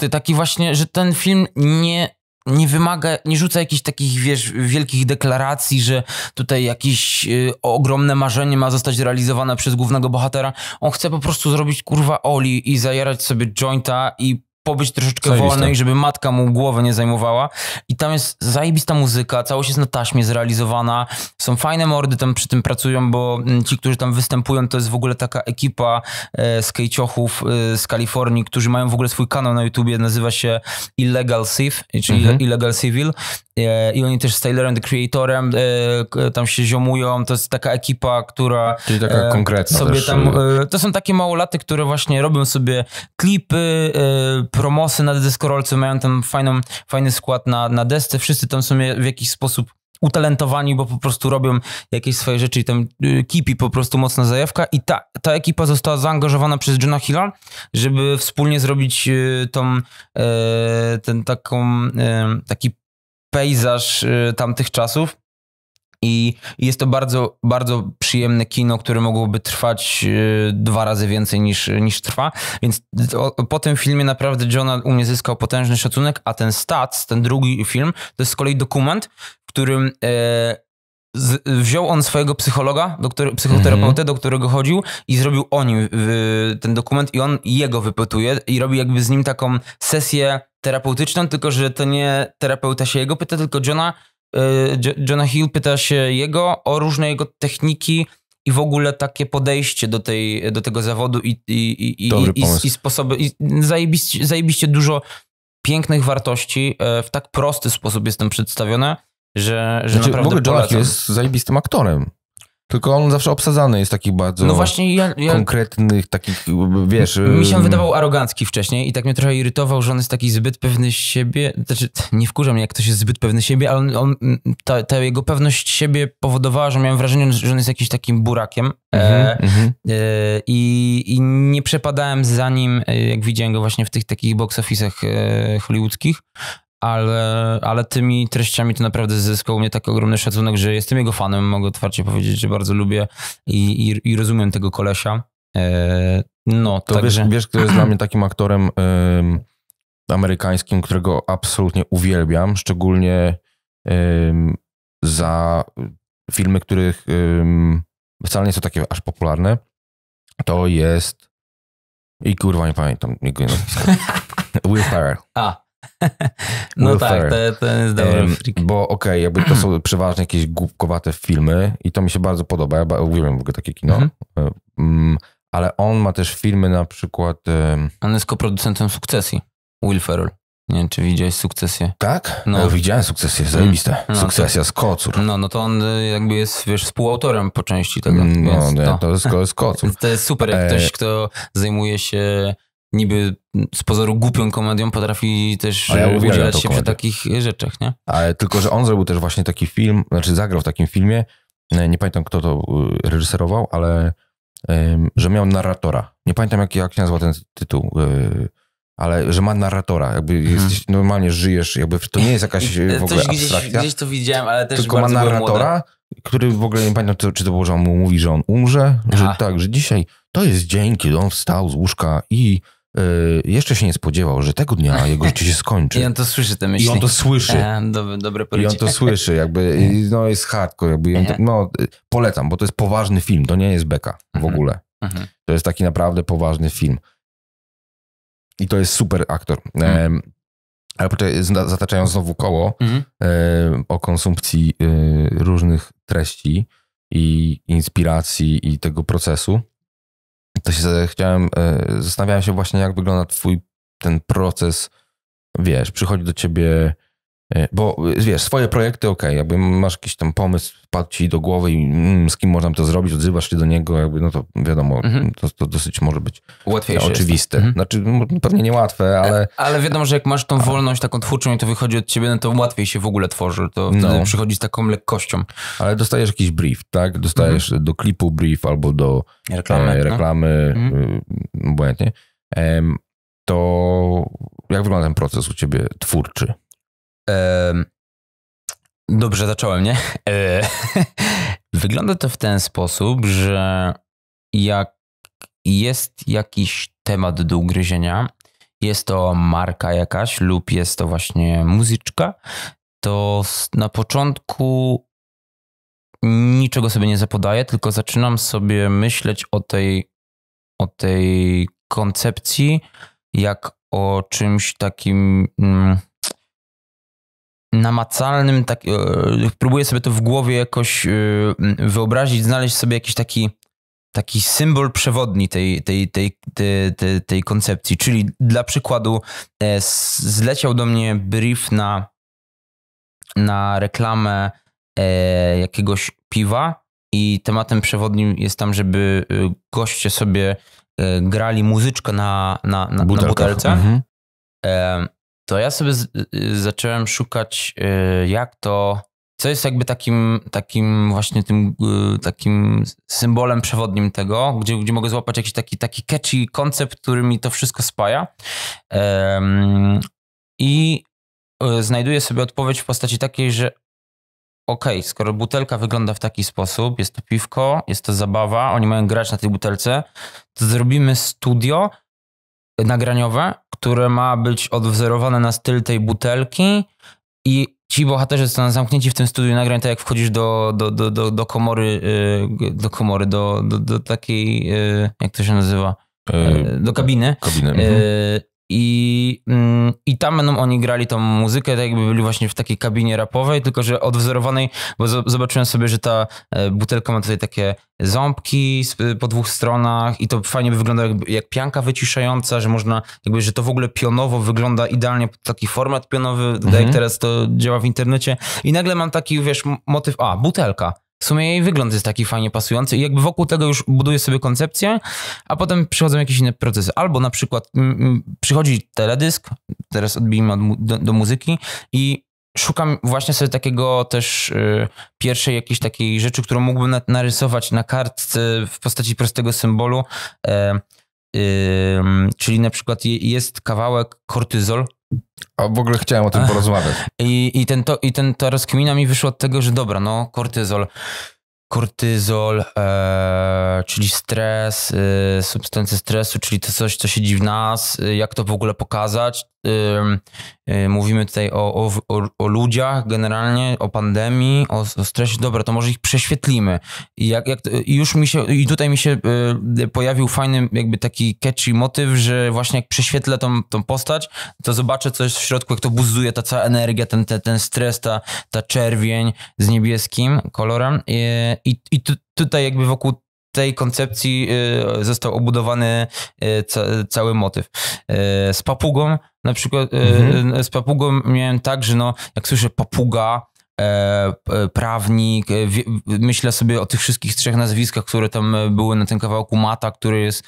E, taki właśnie, że ten film nie nie wymaga, nie rzuca jakichś takich, wiesz, wielkich deklaracji, że tutaj jakieś y, ogromne marzenie ma zostać realizowane przez głównego bohatera. On chce po prostu zrobić kurwa Oli i zajerać sobie jointa i pobyć troszeczkę Zajebista. wolnej, żeby matka mu głowę nie zajmowała. I tam jest zajebista muzyka, całość jest na taśmie zrealizowana. Są fajne mordy, tam przy tym pracują, bo mm, ci, którzy tam występują, to jest w ogóle taka ekipa e, skejciochów e, z Kalifornii, którzy mają w ogóle swój kanał na YouTubie, nazywa się Illegal Civ, czyli mhm. Illegal Civil. E, I oni też z Taylorem the Creatorem e, tam się ziomują. To jest taka ekipa, która. Czyli taka e, konkretna. Sobie też. tam, e. E, to są takie małolaty, które właśnie robią sobie klipy, promosy na deskorolce mają tam fajną, fajny skład na, na desce, wszyscy tam są w jakiś sposób utalentowani, bo po prostu robią jakieś swoje rzeczy i tam y, kipi po prostu mocna zajawka i ta, ta ekipa została zaangażowana przez Johna Hilla, żeby wspólnie zrobić y, tą y, ten taką, taki pejzaż tamtych czasów i jest to bardzo, bardzo przyjemne kino, które mogłoby trwać e, dwa razy więcej niż, niż trwa. Więc po tym filmie naprawdę Johna u mnie zyskał potężny szacunek, a ten Stats, ten drugi film, to jest z kolei dokument, w którym e, wziął on swojego psychologa, doktor, psychoterapeutę, mhm. do którego chodził i zrobił o nim ten dokument i on jego wypytuje i robi jakby z nim taką sesję terapeutyczną, tylko że to nie terapeuta się jego pyta, tylko Johna E, Johna Hill pyta się jego o różne jego techniki i w ogóle takie podejście do, tej, do tego zawodu i, i, i, i, i sposoby. I zajebiście, zajebiście dużo pięknych wartości e, w tak prosty sposób jestem przedstawione, że, że znaczy, naprawdę w ogóle Hill jest zajebistym aktorem. Tylko on zawsze obsadzany jest takich bardzo no właśnie ja, ja, konkretnych, takich, wiesz... Mi się wydawał arogancki wcześniej i tak mnie trochę irytował, że on jest taki zbyt pewny siebie. Znaczy, nie wkurza mnie, jak ktoś jest zbyt pewny siebie, ale on, on ta, ta, jego pewność siebie powodowała, że miałem wrażenie, że on jest jakimś takim burakiem. E, mhm, e, e, i, I nie przepadałem za nim, e, jak widziałem go właśnie w tych takich box office'ach e, hollywoodzkich ale, ale tymi treściami to naprawdę zyskał mnie tak ogromny szacunek, że jestem jego fanem, mogę otwarcie powiedzieć, że bardzo lubię i, i, i rozumiem tego kolesia. E, no, to także... wiesz, wiesz, kto jest dla mnie takim aktorem amerykańskim, którego absolutnie uwielbiam, szczególnie za filmy, których wcale nie są takie aż popularne, to jest i kurwa nie pamiętam jego nazwiska. <laughs> Will Ferrell. A, no Will tak, to, to, jest dobry um, Bo okej, okay, jakby to są <clears throat> przeważnie jakieś głupkowate filmy i to mi się bardzo podoba, ja uwielbiam w ogóle takie kino. um, ale on ma też filmy na przykład... Um... On jest koproducentem Sukcesji, Will Ferrell. Nie wiem, czy widziałeś sukcesję. Tak? No. no widziałem sukcesję, mm. zajebiste. No, Sukcesja z kocur. No, no to on y, jakby jest, wiesz, współautorem po części tego. Mm, no, nie, to. to jest, to jest kocur. <laughs> to jest super, jak ktoś, e, kto zajmuje się niby z pozoru głupią komedią potrafi też A ja się przy takich rzeczach, nie? Ale tylko, że on zrobił też właśnie taki film, znaczy zagrał w takim filmie, e, nie pamiętam kto to e, reżyserował, ale że miał narratora. Nie pamiętam jak, jak się nazywa ten tytuł, e, ale że ma narratora, jakby hmm. jesteś, normalnie żyjesz, jakby to nie jest jakaś <laughs> w ogóle Coś abstrakcja. Gdzieś, gdzieś to widziałem, ale też Tylko ma narratora, który w ogóle nie pamiętam, czy to było, że on mu mówi, że on umrze, Aha. że tak, że dzisiaj to jest dzień, kiedy on wstał z łóżka i Y, jeszcze się nie spodziewał, że tego dnia jego życie się skończy. <laughs> I on to słyszy te myśli. I on to słyszy. E, dobre, I on to słyszy, jakby, <laughs> no jest hardcore, jakby, to, no y, polecam, bo to jest poważny film, to nie jest beka w mhm. ogóle. Mhm. To jest taki naprawdę poważny film. I to jest super aktor. Mhm. Ale poczekaj, zataczając znowu koło mhm. o konsumpcji y, różnych treści i inspiracji i tego procesu, to się chciałem, e, zastanawiałem się właśnie, jak wygląda twój ten proces, wiesz, przychodzi do ciebie E, bo e, wiesz, swoje projekty, ok, jakby masz jakiś tam pomysł, padł ci do głowy i mm, z kim można to zrobić, odzywasz się do niego, jakby no to wiadomo, mm -hmm. to, to, dosyć może być e, Łatwiejsze oczywiste. Mhm. Znaczy pewnie niełatwe, ale... Ale wiadomo, że jak masz tą wolność taką twórczą i to wychodzi od ciebie, no to łatwiej się w ogóle tworzy, to wtedy no. przychodzi z taką lekkością. Ale dostajesz jakiś brief, tak? Dostajesz mm -hmm. do klipu brief albo do reklamy, e, reklamy no. obojętnie. E, to jak wygląda ten proces u ciebie twórczy? Dobrze zacząłem, nie? E, <laughs> wygląda to w ten sposób, że jak jest jakiś temat do ugryzienia, jest to marka jakaś lub jest to właśnie muzyczka, to na początku niczego sobie nie zapodaję, tylko zaczynam sobie myśleć o tej, o tej koncepcji jak o czymś takim. Mm, namacalnym, tak, e, próbuję sobie to w głowie jakoś e, wyobrazić, znaleźć sobie jakiś taki, taki symbol przewodni tej, tej, tej, tej, tej koncepcji. Czyli dla przykładu e, zleciał do mnie brief na, na reklamę jakiegoś piwa i tematem przewodnim jest tam, żeby goście sobie grali muzyczkę na, na, na, butelce. na butelce. Mhm to ja sobie z, y, zacząłem szukać, y, jak to, co jest jakby takim, takim właśnie tym, y, takim symbolem przewodnim tego, gdzie, gdzie mogę złapać jakiś taki, taki catchy koncept, który mi to wszystko spaja. I znajduję sobie odpowiedź w postaci takiej, że okej, okay, skoro butelka wygląda w taki sposób, jest to piwko, jest to zabawa, oni mają grać na tej butelce, to zrobimy studio, nagraniowe, które ma być odwzorowane na styl tej butelki i ci bohaterzy są zamknięci w tym studiu nagrań, tak jak wchodzisz do, do, do, do, do komory, y, do komory, do, do, do takiej, y, jak to się nazywa? Y, do kabiny. Kabiny. Mhm. I, mm, I tam będą oni grali tą muzykę, tak jakby byli właśnie w takiej kabinie rapowej, tylko że odwzorowanej, bo zobaczyłem sobie, że ta e, butelka ma tutaj takie ząbki e, po dwóch stronach i to fajnie by wyglądało jak, jak pianka wyciszająca, że można, jakby, że to w ogóle pionowo wygląda idealnie, taki format pionowy, mhm. jak teraz to działa w internecie. I nagle mam taki, wiesz, motyw, a, butelka w sumie jej wygląd jest taki fajnie pasujący i jakby wokół tego już buduje sobie koncepcję, a potem przychodzą jakieś inne procesy. Albo na przykład mm, mm, przychodzi teledysk, teraz odbijmy od do, do, muzyki i szukam właśnie sobie takiego też y, pierwszej jakiejś takiej rzeczy, którą mógłbym na narysować na kartce w postaci prostego symbolu. Y, y, czyli na przykład jest kawałek kortyzol, a w ogóle chciałem o tym porozmawiać. I, i, ten, to, i ten, to rozkmina mi wyszło od tego, że dobra, no kortyzol, kortyzol, e, czyli stres, e, substancje stresu, czyli to coś, co siedzi w nas, e, jak to w ogóle pokazać, Y, mówimy tutaj o, o, o ludziach generalnie, o pandemii, o, o stresie. Dobra, to może ich prześwietlimy. I jak, jak, już mi się, i tutaj mi się y, pojawił fajny jakby taki catchy motyw, że właśnie jak prześwietlę tą, tą postać, to zobaczę coś w środku, jak to buzuje ta cała energia, ten, ten, ten stres, ta, ta czerwień z niebieskim kolorem. Y, I, i, i tutaj jakby wokół tej koncepcji y, został obudowany y, cały motyw. Y, z papugą na przykład, mhm. z papugą miałem tak, że no, jak słyszę papuga, e, prawnik, e, myślę sobie o tych wszystkich trzech nazwiskach, które tam e, były na tym kawałku mata, który jest,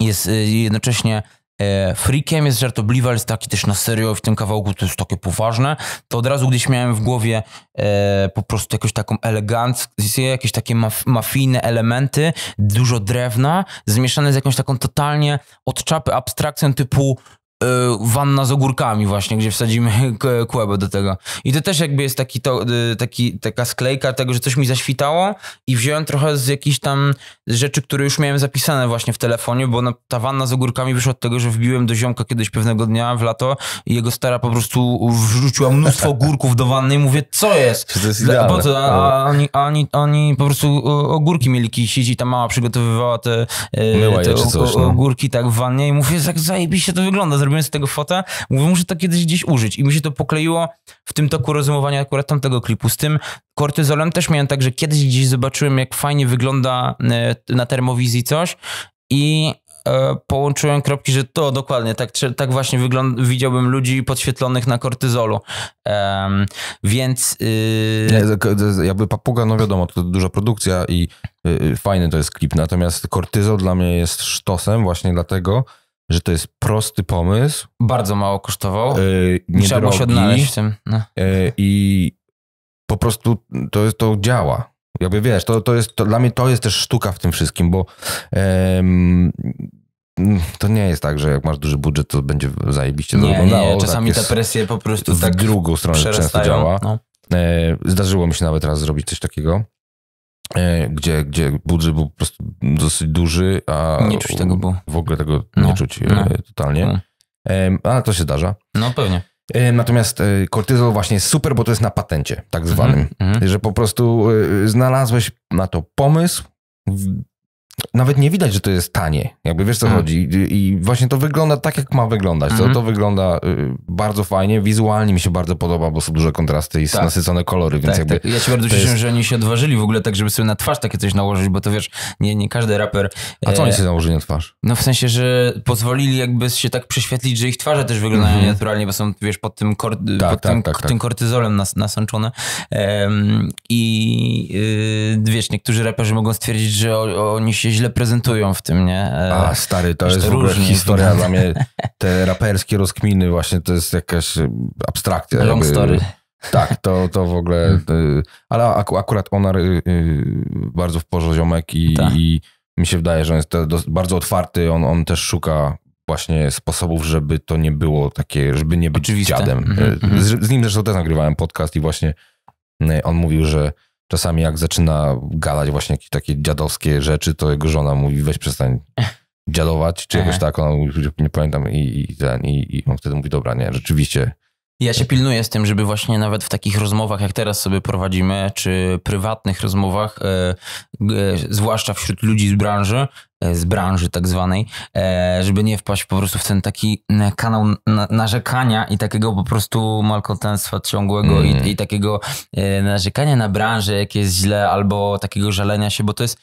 jest jednocześnie e, freakiem, jest żartobliwy, ale jest taki też na serio w tym kawałku to jest takie poważne, to od razu gdzieś miałem w głowie e, po prostu jakąś taką elegancję, jakieś takie maf mafijne elementy, dużo drewna, zmieszane z jakąś taką totalnie od czapy abstrakcją typu E, wanna z ogórkami właśnie, gdzie wsadzimy <laughs> kłębę do tego. I to też jakby jest taki, to, e, taki taka sklejka tego, że coś mi zaświtało i wziąłem trochę z jakichś tam rzeczy, które już miałem zapisane właśnie w telefonie, bo ta wanna z ogórkami wyszła od tego, że wbiłem do ziomka kiedyś pewnego dnia w lato i jego stara po prostu wrzuciła mnóstwo <laughs> ogórków do wanny i mówię, co jest? To jest Bo co? A, oni, oni, oni po prostu ogórki mieli kisić i ta mama przygotowywała te, e, te coś, no. ogórki tak w wannie i mówię, jak zajebiście to wygląda, zrobiłem z tego fotę, mówię, muszę to kiedyś gdzieś użyć. I mi się to pokleiło w tym toku rozumowania akurat tamtego klipu. Z tym kortyzolem też miałem tak, że kiedyś gdzieś zobaczyłem, jak fajnie wygląda e, na termowizji coś i e, połączyłem kropki, że to dokładnie, tak, tak właśnie wygląd- widziałbym ludzi podświetlonych na kortyzolu. Um, więc... Yy... jakby papuga, no wiadomo, to duża produkcja i yy, fajny to jest klip, natomiast kortyzol dla mnie jest sztosem właśnie dlatego, że to jest prosty pomysł. Bardzo mało kosztował. Yy, nie Trzeba się odnaleźć w tym. No. Yy, I po prostu to, jest, to działa. Jakby wiesz, to, to jest, to, dla mnie to jest też sztuka w tym wszystkim, bo yy, to nie jest tak, że jak masz duży budżet, to będzie zajebiście nie, wyglądało. Nie, czasami tak jest, te presje po prostu w tak drugą stronę często działa. No. E, zdarzyło mi się nawet raz zrobić coś takiego. E, gdzie, gdzie budżet był po prostu dosyć duży, a nie czuć tego było. w ogóle tego no. nie czuć e, no. totalnie. No. Ale to się zdarza. No pewnie. E, natomiast kortyzol właśnie jest super, bo to jest na patencie tak mhm, zwanym, mm -hmm. że po prostu znalazłeś na to pomysł, nawet nie widać, że to jest tanie. Jakby wiesz co mhm. chodzi. I właśnie to wygląda tak, jak ma wyglądać. To, mhm. to wygląda y, bardzo fajnie. Wizualnie mi się bardzo podoba, bo są duże kontrasty i tak. nasycone kolory, więc tak, jakby. Tak. Ja się bardzo cieszę, jest... że oni się odważyli w ogóle tak, żeby sobie na twarz takie coś nałożyć, bo to wiesz, nie, nie każdy raper. A co e, oni sobie nałożyli na twarz? No w sensie, że pozwolili jakby się tak prześwietlić, że ich twarze też wyglądają mm naturalnie, bo są, wiesz, pod tym, kor... tak, pod tak, tym, tak, tak. tym kortyzolem nas, nasączone. Um, I yy, wiesz, niektórzy raperzy mogą stwierdzić, że oni się się źle prezentują w tym, nie? E, A stary, to jest w ogóle historia dla mnie. <laughs> Te raperskie rozkminy właśnie to jest jakaś e, abstrakcja. Long jakby. story. Tak, to, to w ogóle... Hmm. E, ale akurat Onar bardzo w porze ziomek i, tak. i mi się wydaje, że on jest bardzo otwarty, on, on też szuka właśnie sposobów, żeby to nie było takie, żeby nie być Oczywiste. dziadem. Mhm, mhm. Z, z nim zresztą też nagrywałem podcast i właśnie on mówił, że czasami jak zaczyna gadać właśnie jakieś takie dziadowskie rzeczy, to jego żona mówi weź przestań <laughs> dziadować, czy jakoś tak, ona mówi, nie pamiętam i, i ten, i, i on wtedy mówi, dobra, nie, rzeczywiście ja się pilnuję z tym, żeby właśnie nawet w takich rozmowach, jak teraz sobie prowadzimy, czy prywatnych rozmowach, e, e, zwłaszcza wśród ludzi z branży, e, z branży tak zwanej, e, żeby nie wpaść po prostu w ten taki kanał na, narzekania i takiego po prostu malkontentstwa ciągłego mm. i, i, takiego e, narzekania na branżę, jak jest źle, albo takiego żalenia się, bo to jest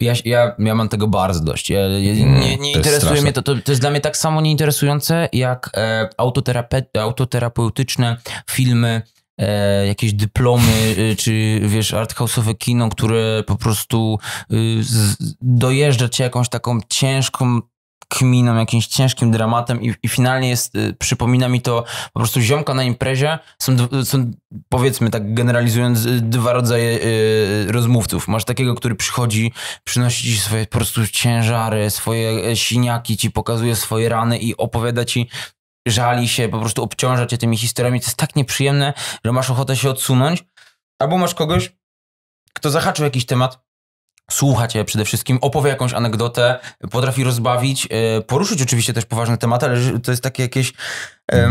ja, ja, ja mam tego bardzo dość. Ja, mm, nie, nie interesuje mnie to, to, to. jest dla mnie tak samo nieinteresujące jak e, autoterapeutyczne filmy, e, jakieś dyplomy, e, czy wiesz, arthouse'owe kino, które po prostu y, z, dojeżdża cię jakąś taką ciężką kminą, jakimś ciężkim dramatem i, i finalnie jest, y, przypomina mi to po prostu ziomka na imprezie, są, są powiedzmy tak generalizując y, dwa rodzaje y, rozmówców. Masz takiego, który przychodzi, przynosi ci swoje po prostu ciężary, swoje e, siniaki, ci pokazuje swoje rany i opowiada ci żali się, po prostu obciąża cię tymi historiami. To jest tak nieprzyjemne, że masz ochotę się odsunąć. Albo masz kogoś, kto zahaczył jakiś temat, słucha cię przede wszystkim, opowie jakąś anegdotę, potrafi rozbawić, e, poruszyć oczywiście też poważne tematy, ale to jest takie jakieś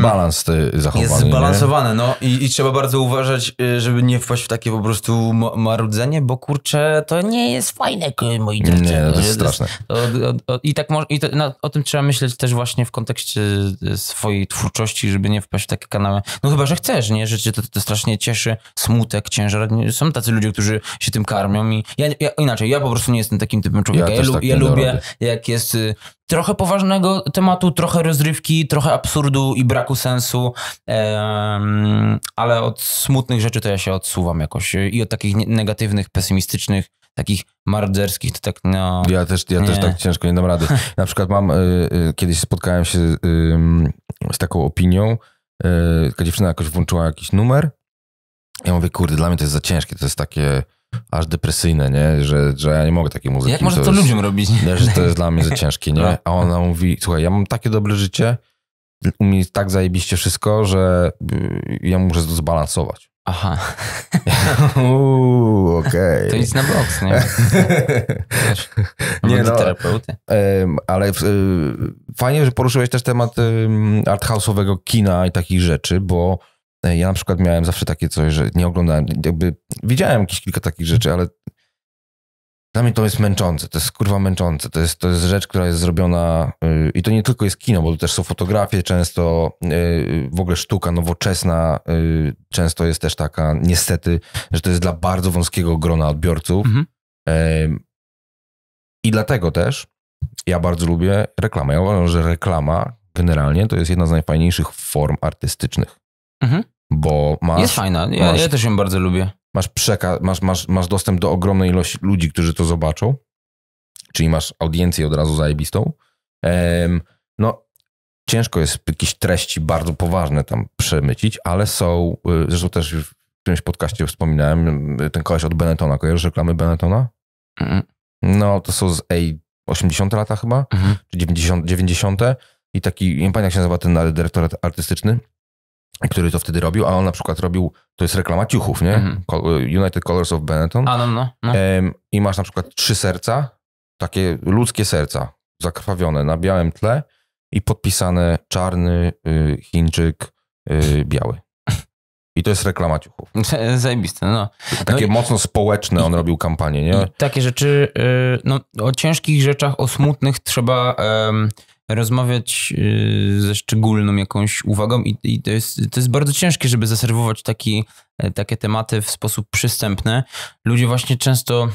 Balans zachowany. Jest zbalansowany, nie? no i, i, trzeba bardzo uważać, y, żeby nie wpaść w takie po prostu marudzenie, bo kurczę, to nie jest fajne, moi drodzy. Nie, no, to jest straszne. To, I tak mo- i to, no, o tym trzeba myśleć też właśnie w kontekście y, swojej twórczości, żeby nie wpaść w takie kanały. No chyba, że chcesz, nie? Że cię to, to strasznie cieszy, smutek, ciężar. Są tacy ludzie, którzy się tym karmią i ja, ja inaczej, ja po prostu nie jestem takim typem człowieka. Ja, ja, tak ja lubię, robię. jak jest y, trochę poważnego tematu, trochę rozrywki, trochę absurdu i braku sensu, ale od smutnych rzeczy to ja się odsuwam jakoś i od takich negatywnych, pesymistycznych, takich marderskich, to tak no... Ja też, ja też tak ciężko nie dam rady. <laughs> Na przykład mam, y, y, kiedyś spotkałem się z taką opinią, y, taka dziewczyna jakoś włączyła jakiś numer, ja mówię, kurde, dla mnie to jest za ciężkie, to jest takie aż depresyjne, nie? Że, że ja nie mogę takiej muzyki. Jak może to, to jest, ludziom robić? Nie? Że to jest dla mnie za <laughs> ciężkie, nie? A ona mówi, słuchaj, ja mam takie dobre życie, u mnie tak zajebiście wszystko, że y, ja muszę to zbalansować. Aha. <laughs> Uuu, okej. Okay. To idź na boks, nie? Wiesz, nie no, Ale y, fajnie, że poruszyłeś też temat arthouse'owego kina i takich rzeczy, bo e, ja na przykład miałem zawsze takie coś, że nie oglądałem, jakby widziałem jakieś kilka takich rzeczy, ale dla mnie to jest męczące, to jest kurwa męczące. To jest, to jest rzecz, która jest zrobiona yy, i to nie tylko jest kino, bo to też są fotografie, często yy, w ogóle sztuka nowoczesna, yy, często jest też taka, niestety, że to jest dla bardzo wąskiego grona odbiorców. Mhm. I dlatego też ja bardzo lubię reklamę. Ja uważam, że reklama generalnie to jest jedna z najfajniejszych form artystycznych. Mhm. Bo masz. Jest fajna, ja, masz... ja też ją bardzo lubię masz, przeka- masz, masz, masz dostęp do ogromnej ilości ludzi, którzy to zobaczą, czyli masz audiencję od razu zajebistą. no, ciężko jest jakieś treści bardzo poważne tam przemycić, ale są, y, zresztą też w którymś podcaście wspominałem, y, ten koleś od Benetona, kojarzysz reklamy Benetona? Mhm. No, to są z ej, 80 lata chyba, mhm. czy 90, 90 i taki, nie pamiętam jak się nazywa ten dyrektor artystyczny, który to wtedy robił, a on na przykład robił, to jest reklama ciuchów, nie? Mhm. United Colors of Benetton. A, no, no, no. I masz na przykład trzy serca, takie ludzkie serca, zakrwawione na białym tle i podpisane czarny y, Chińczyk y, biały. I to jest reklama ciuchów. <laughs> Zajebiste, no. Takie no mocno społeczne on robił kampanie, nie? Takie rzeczy, y, no, o ciężkich rzeczach, o smutnych trzeba rozmawiać y, ze szczególną jakąś uwagą i, i to, jest, to jest bardzo ciężkie, żeby zaserwować taki, e, takie tematy w sposób przystępny. Ludzie właśnie często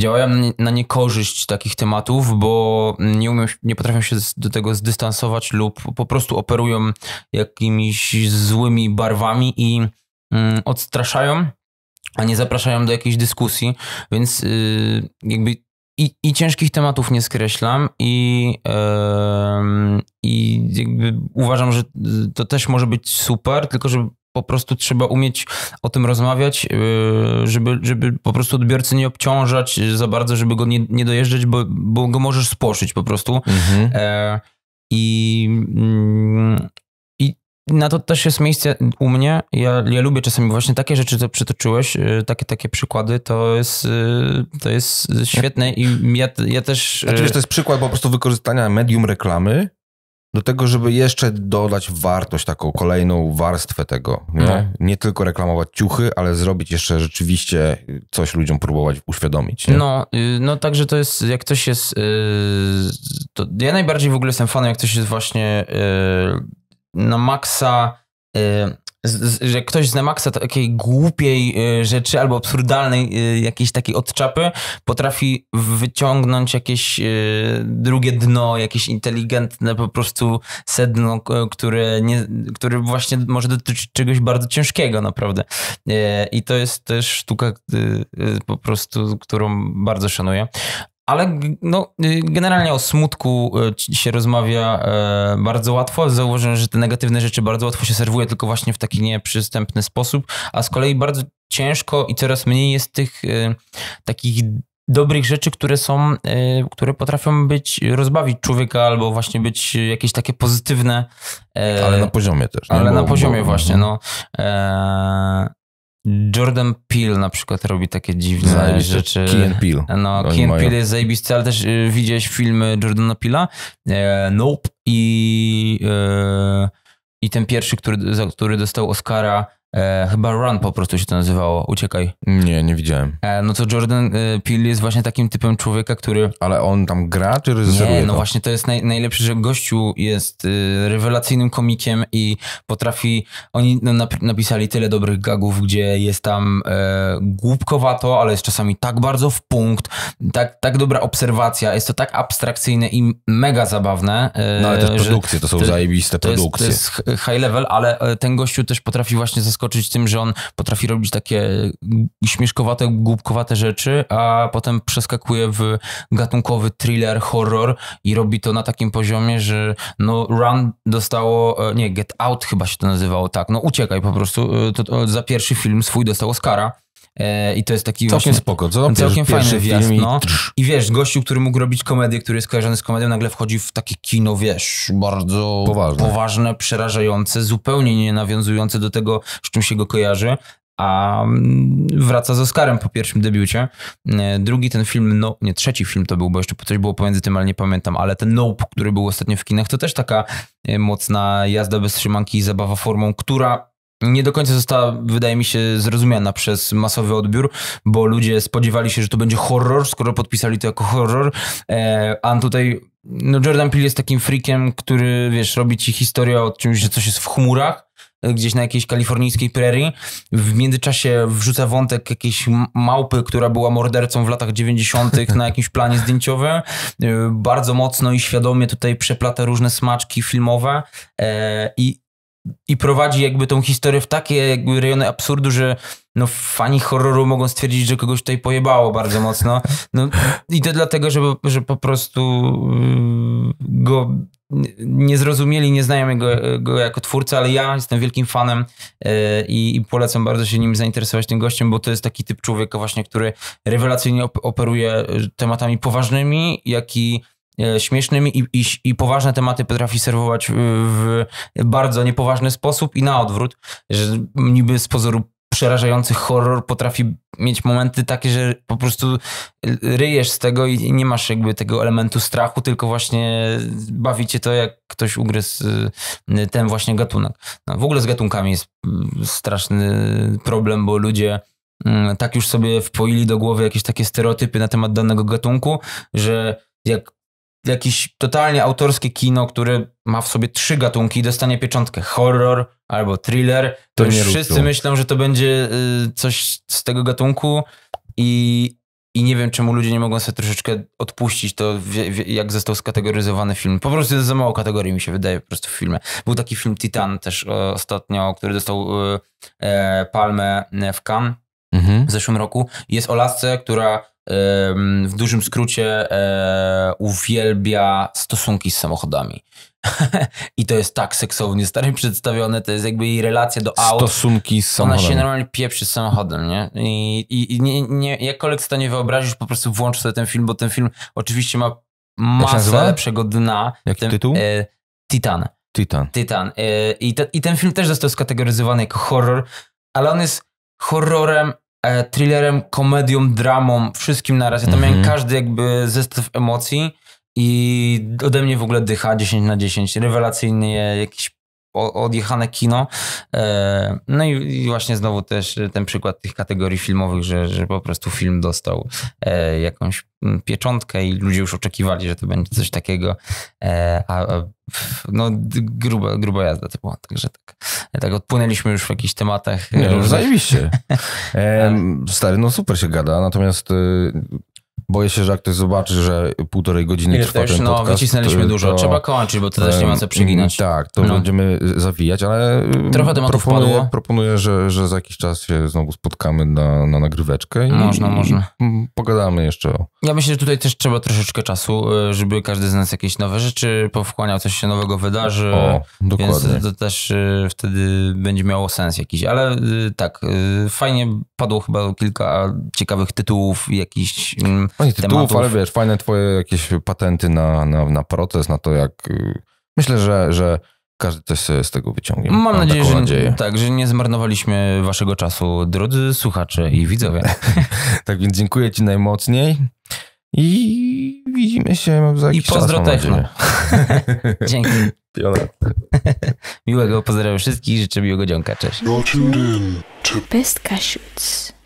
działają na niekorzyść takich tematów, bo nie, umiem, nie potrafią się do tego zdystansować lub po prostu operują jakimiś złymi barwami i mm, odstraszają, a nie zapraszają do jakiejś dyskusji, więc y, jakby i, i ciężkich tematów nie skreślam i, yy, i jakby uważam, że to też może być super, tylko że po prostu trzeba umieć o tym rozmawiać, y, żeby, żeby po prostu odbiorcy nie obciążać za bardzo, żeby go nie, nie dojeżdżać, bo, bo go możesz spłoszyć po prostu. Mhm. E, I, mm, na to też jest miejsce u mnie. Ja, ja lubię czasami właśnie takie rzeczy, co przytoczyłeś, y, takie, takie przykłady, to jest, y, to jest świetne i ja, ja też... Y, znaczy wiesz, to jest przykład po prostu wykorzystania medium reklamy do tego, żeby jeszcze dodać wartość, taką kolejną warstwę tego. Nie, no. nie tylko reklamować ciuchy, ale zrobić jeszcze rzeczywiście coś ludziom próbować uświadomić. Nie? No, no także to jest, jak ktoś jest. To ja najbardziej w ogóle jestem fanem, jak ktoś jest właśnie na maksa y, że ktoś zna maksa takiej głupiej y, rzeczy albo absurdalnej y, jakiejś takiej odczapy potrafi wyciągnąć jakieś drugie dno, jakieś inteligentne po prostu sedno, które, nie, które właśnie może dotyczyć czegoś bardzo ciężkiego naprawdę. I to jest też sztuka po prostu, którą bardzo szanuję. Ale no, y, generalnie o smutku y, się rozmawia e, bardzo łatwo. Zauważyłem, że te negatywne rzeczy bardzo łatwo się serwuje, tylko właśnie w taki nieprzystępny sposób. A z kolei bardzo ciężko i coraz mniej jest tych y, takich dobrych rzeczy, które są, które potrafią być, rozbawić człowieka albo właśnie być jakieś takie pozytywne. E, ale na poziomie też. Ale bo, na poziomie bo, właśnie, no. E, Jordan Peele na przykład robi takie dziwne Zajebiste. rzeczy. Key Peele. No, Key Peele jest zajebisty, ale też y, widziałeś filmy Jordana Peele? E, nope i, e, i ten pierwszy, który, za który dostał Oscara E, chyba Run po prostu się to nazywało, uciekaj. Nie, nie widziałem. E, no to Jordan e, Peele jest właśnie takim typem człowieka, który... Ale on tam gra czy reżyseruje Nie, no to? właśnie to jest naj, najlepsze, że gościu jest e, rewelacyjnym komikiem i potrafi... Oni no, nap, napisali tyle dobrych gagów, gdzie jest tam e, głupkowato, ale jest czasami tak bardzo w punkt, tak, tak dobra obserwacja, jest to tak abstrakcyjne i mega zabawne. E, no ale te produkcje, to są to, zajebiste produkcje. To jest, to jest high level, ale e, ten gościu też potrafi właśnie zaskoczyć zaskoczyć tym, że on potrafi robić takie śmieszkowate, głupkowate rzeczy, a potem przeskakuje w gatunkowy thriller, horror i robi to na takim poziomie, że no Run dostało, e, nie, Get Out chyba się to nazywało, tak, no uciekaj po prostu, e, to, to za pierwszy film swój dostał Oscara E, I to jest taki całkiem właśnie... spoko, co? Całkiem fajny wjazd, no. I wiesz, gościu, który mógł robić komedię, który jest kojarzony z komedią, nagle wchodzi w takie kino, wiesz, bardzo poważne, poważne przerażające, zupełnie nie nawiązujące do tego, z czym się go kojarzy a mm, wraca z Oscarem po pierwszym debiucie. E, drugi ten film, no nie, trzeci film to był, bo jeszcze coś było pomiędzy tym, ale nie pamiętam, ale ten Nope, który był ostatnio w kinach, to też taka e, mocna jazda bez trzymanki i zabawa formą, która nie do końca została, wydaje mi się, zrozumiana przez masowy odbiór, bo ludzie spodziewali się, że to będzie horror, skoro podpisali to jako horror, e, a tutaj no Jordan Peele jest takim freakiem, który, wiesz, robi ci historię o czymś, że coś jest w chmurach, e, gdzieś na jakiejś kalifornijskiej prerii. W międzyczasie wrzuca wątek jakiejś małpy, która była mordercą w latach 90. na jakimś planie zdjęciowym. E, bardzo mocno i świadomie tutaj przeplata różne smaczki filmowe e, i i prowadzi jakby tą historię w takie jakby rejony absurdu, że no fani horroru mogą stwierdzić, że kogoś tutaj pojebało bardzo mocno. No, I to dlatego, że, że po prostu y, go nie zrozumieli, nie znają go, go jako twórcy, ale ja jestem wielkim fanem y, i, i, polecam bardzo się nim zainteresować tym gościem, bo to jest taki typ człowieka właśnie, który rewelacyjnie operuje tematami poważnymi, jak i E, śmiesznymi i, i, i poważne tematy potrafi serwować e, w bardzo niepoważny sposób i na odwrót, że niby z pozoru przerażający horror potrafi mieć momenty takie, że po prostu ryjesz z tego i nie masz jakby tego elementu strachu, tylko właśnie bawicie to, jak ktoś ugryzł e, ten właśnie gatunek. No, w ogóle z gatunkami jest mm, straszny problem, bo ludzie mm, tak już sobie wpoili do głowy jakieś takie stereotypy na temat danego gatunku, że jak jakieś totalnie autorskie kino, które ma w sobie trzy gatunki i dostanie pieczątkę horror albo thriller, to, to już wszyscy rób. myślą, że to będzie y, coś z tego gatunku i, i nie wiem, czemu ludzie nie mogą sobie troszeczkę odpuścić to, jak został skategoryzowany film. Po prostu jest za mało kategorii, mi się wydaje, po prostu w filmie. Był taki film Titan też ostatnio, który dostał y, e, palmę e, w Cannes mhm. w zeszłym roku. Jest o lasce, która w dużym skrócie e, uwielbia stosunki z samochodami. <laughs> I to jest tak seksownie starym przedstawione, to jest jakby jej relacja do aut. Stosunki z samochodem. Ona się normalnie pieprzy z samochodem, nie? I, i, i nie, nie, jakkolwiek to nie wyobrazisz, po prostu włącz sobie ten film, bo ten film oczywiście ma masę lepszego dna. Jaki ten, tytuł? E, Titan. Titan. Titan. E, i, te, I ten film też został skategoryzowany jako horror, ale on jest horrorem e, thrillerem, komedią, dramą, wszystkim naraz. Ja tam mhm. miałem każdy jakby zestaw emocji i ode mnie w ogóle dycha 10 na 10. Rewelacyjnie, jakiś odjechane kino. E, no i właśnie znowu też ten przykład tych kategorii filmowych, że, że po prostu film dostał e, jakąś mm, pieczątkę i ludzie już oczekiwali, że to będzie coś takiego, e, a no gruba, gruba jazda to była, także tak, tak odpłynęliśmy już w jakichś tematach. Nie, no zajebiście. <laughs> stary, no super się gada, natomiast y, Boję się, że jak ktoś zobaczy, że półtorej godziny Ile trwa też, ten no, wycisnęliśmy to, dużo. Trzeba kończyć, bo to też nie ma co przeginać. Tak, to no. będziemy zawijać, ale Trochę tematów proponuję, proponuję że, że za jakiś czas się znowu spotkamy na, na nagryweczkę. I, można, i, można. I pogadamy jeszcze Ja myślę, że tutaj też trzeba troszeczkę czasu, e, żeby każdy z nas jakieś nowe rzeczy powchłaniał, coś się nowego wydarzy. O, dokładnie. Więc to też e, wtedy będzie miało sens jakiś. Ale e, tak, fajnie padło chyba kilka ciekawych tytułów, jakichś mm, no tytułów, tematów. ale wiesz, fajne twoje jakieś patenty na, na, na proces, na to jak... Y, myślę, że, że każdy coś sobie z tego wyciągnie. Mam, Mam nadzieję, że, nadzieję. Tak, że nie zmarnowaliśmy waszego czasu, drodzy słuchacze i widzowie. <laughs> tak więc dziękuję ci najmocniej i widzimy się za jakiś I pozdro czas, <laughs> Dzięki. Piona. <laughs> Miłego pozdrawiam wszystkich, życzę miłego dzionka. Cześć. Best Cashews.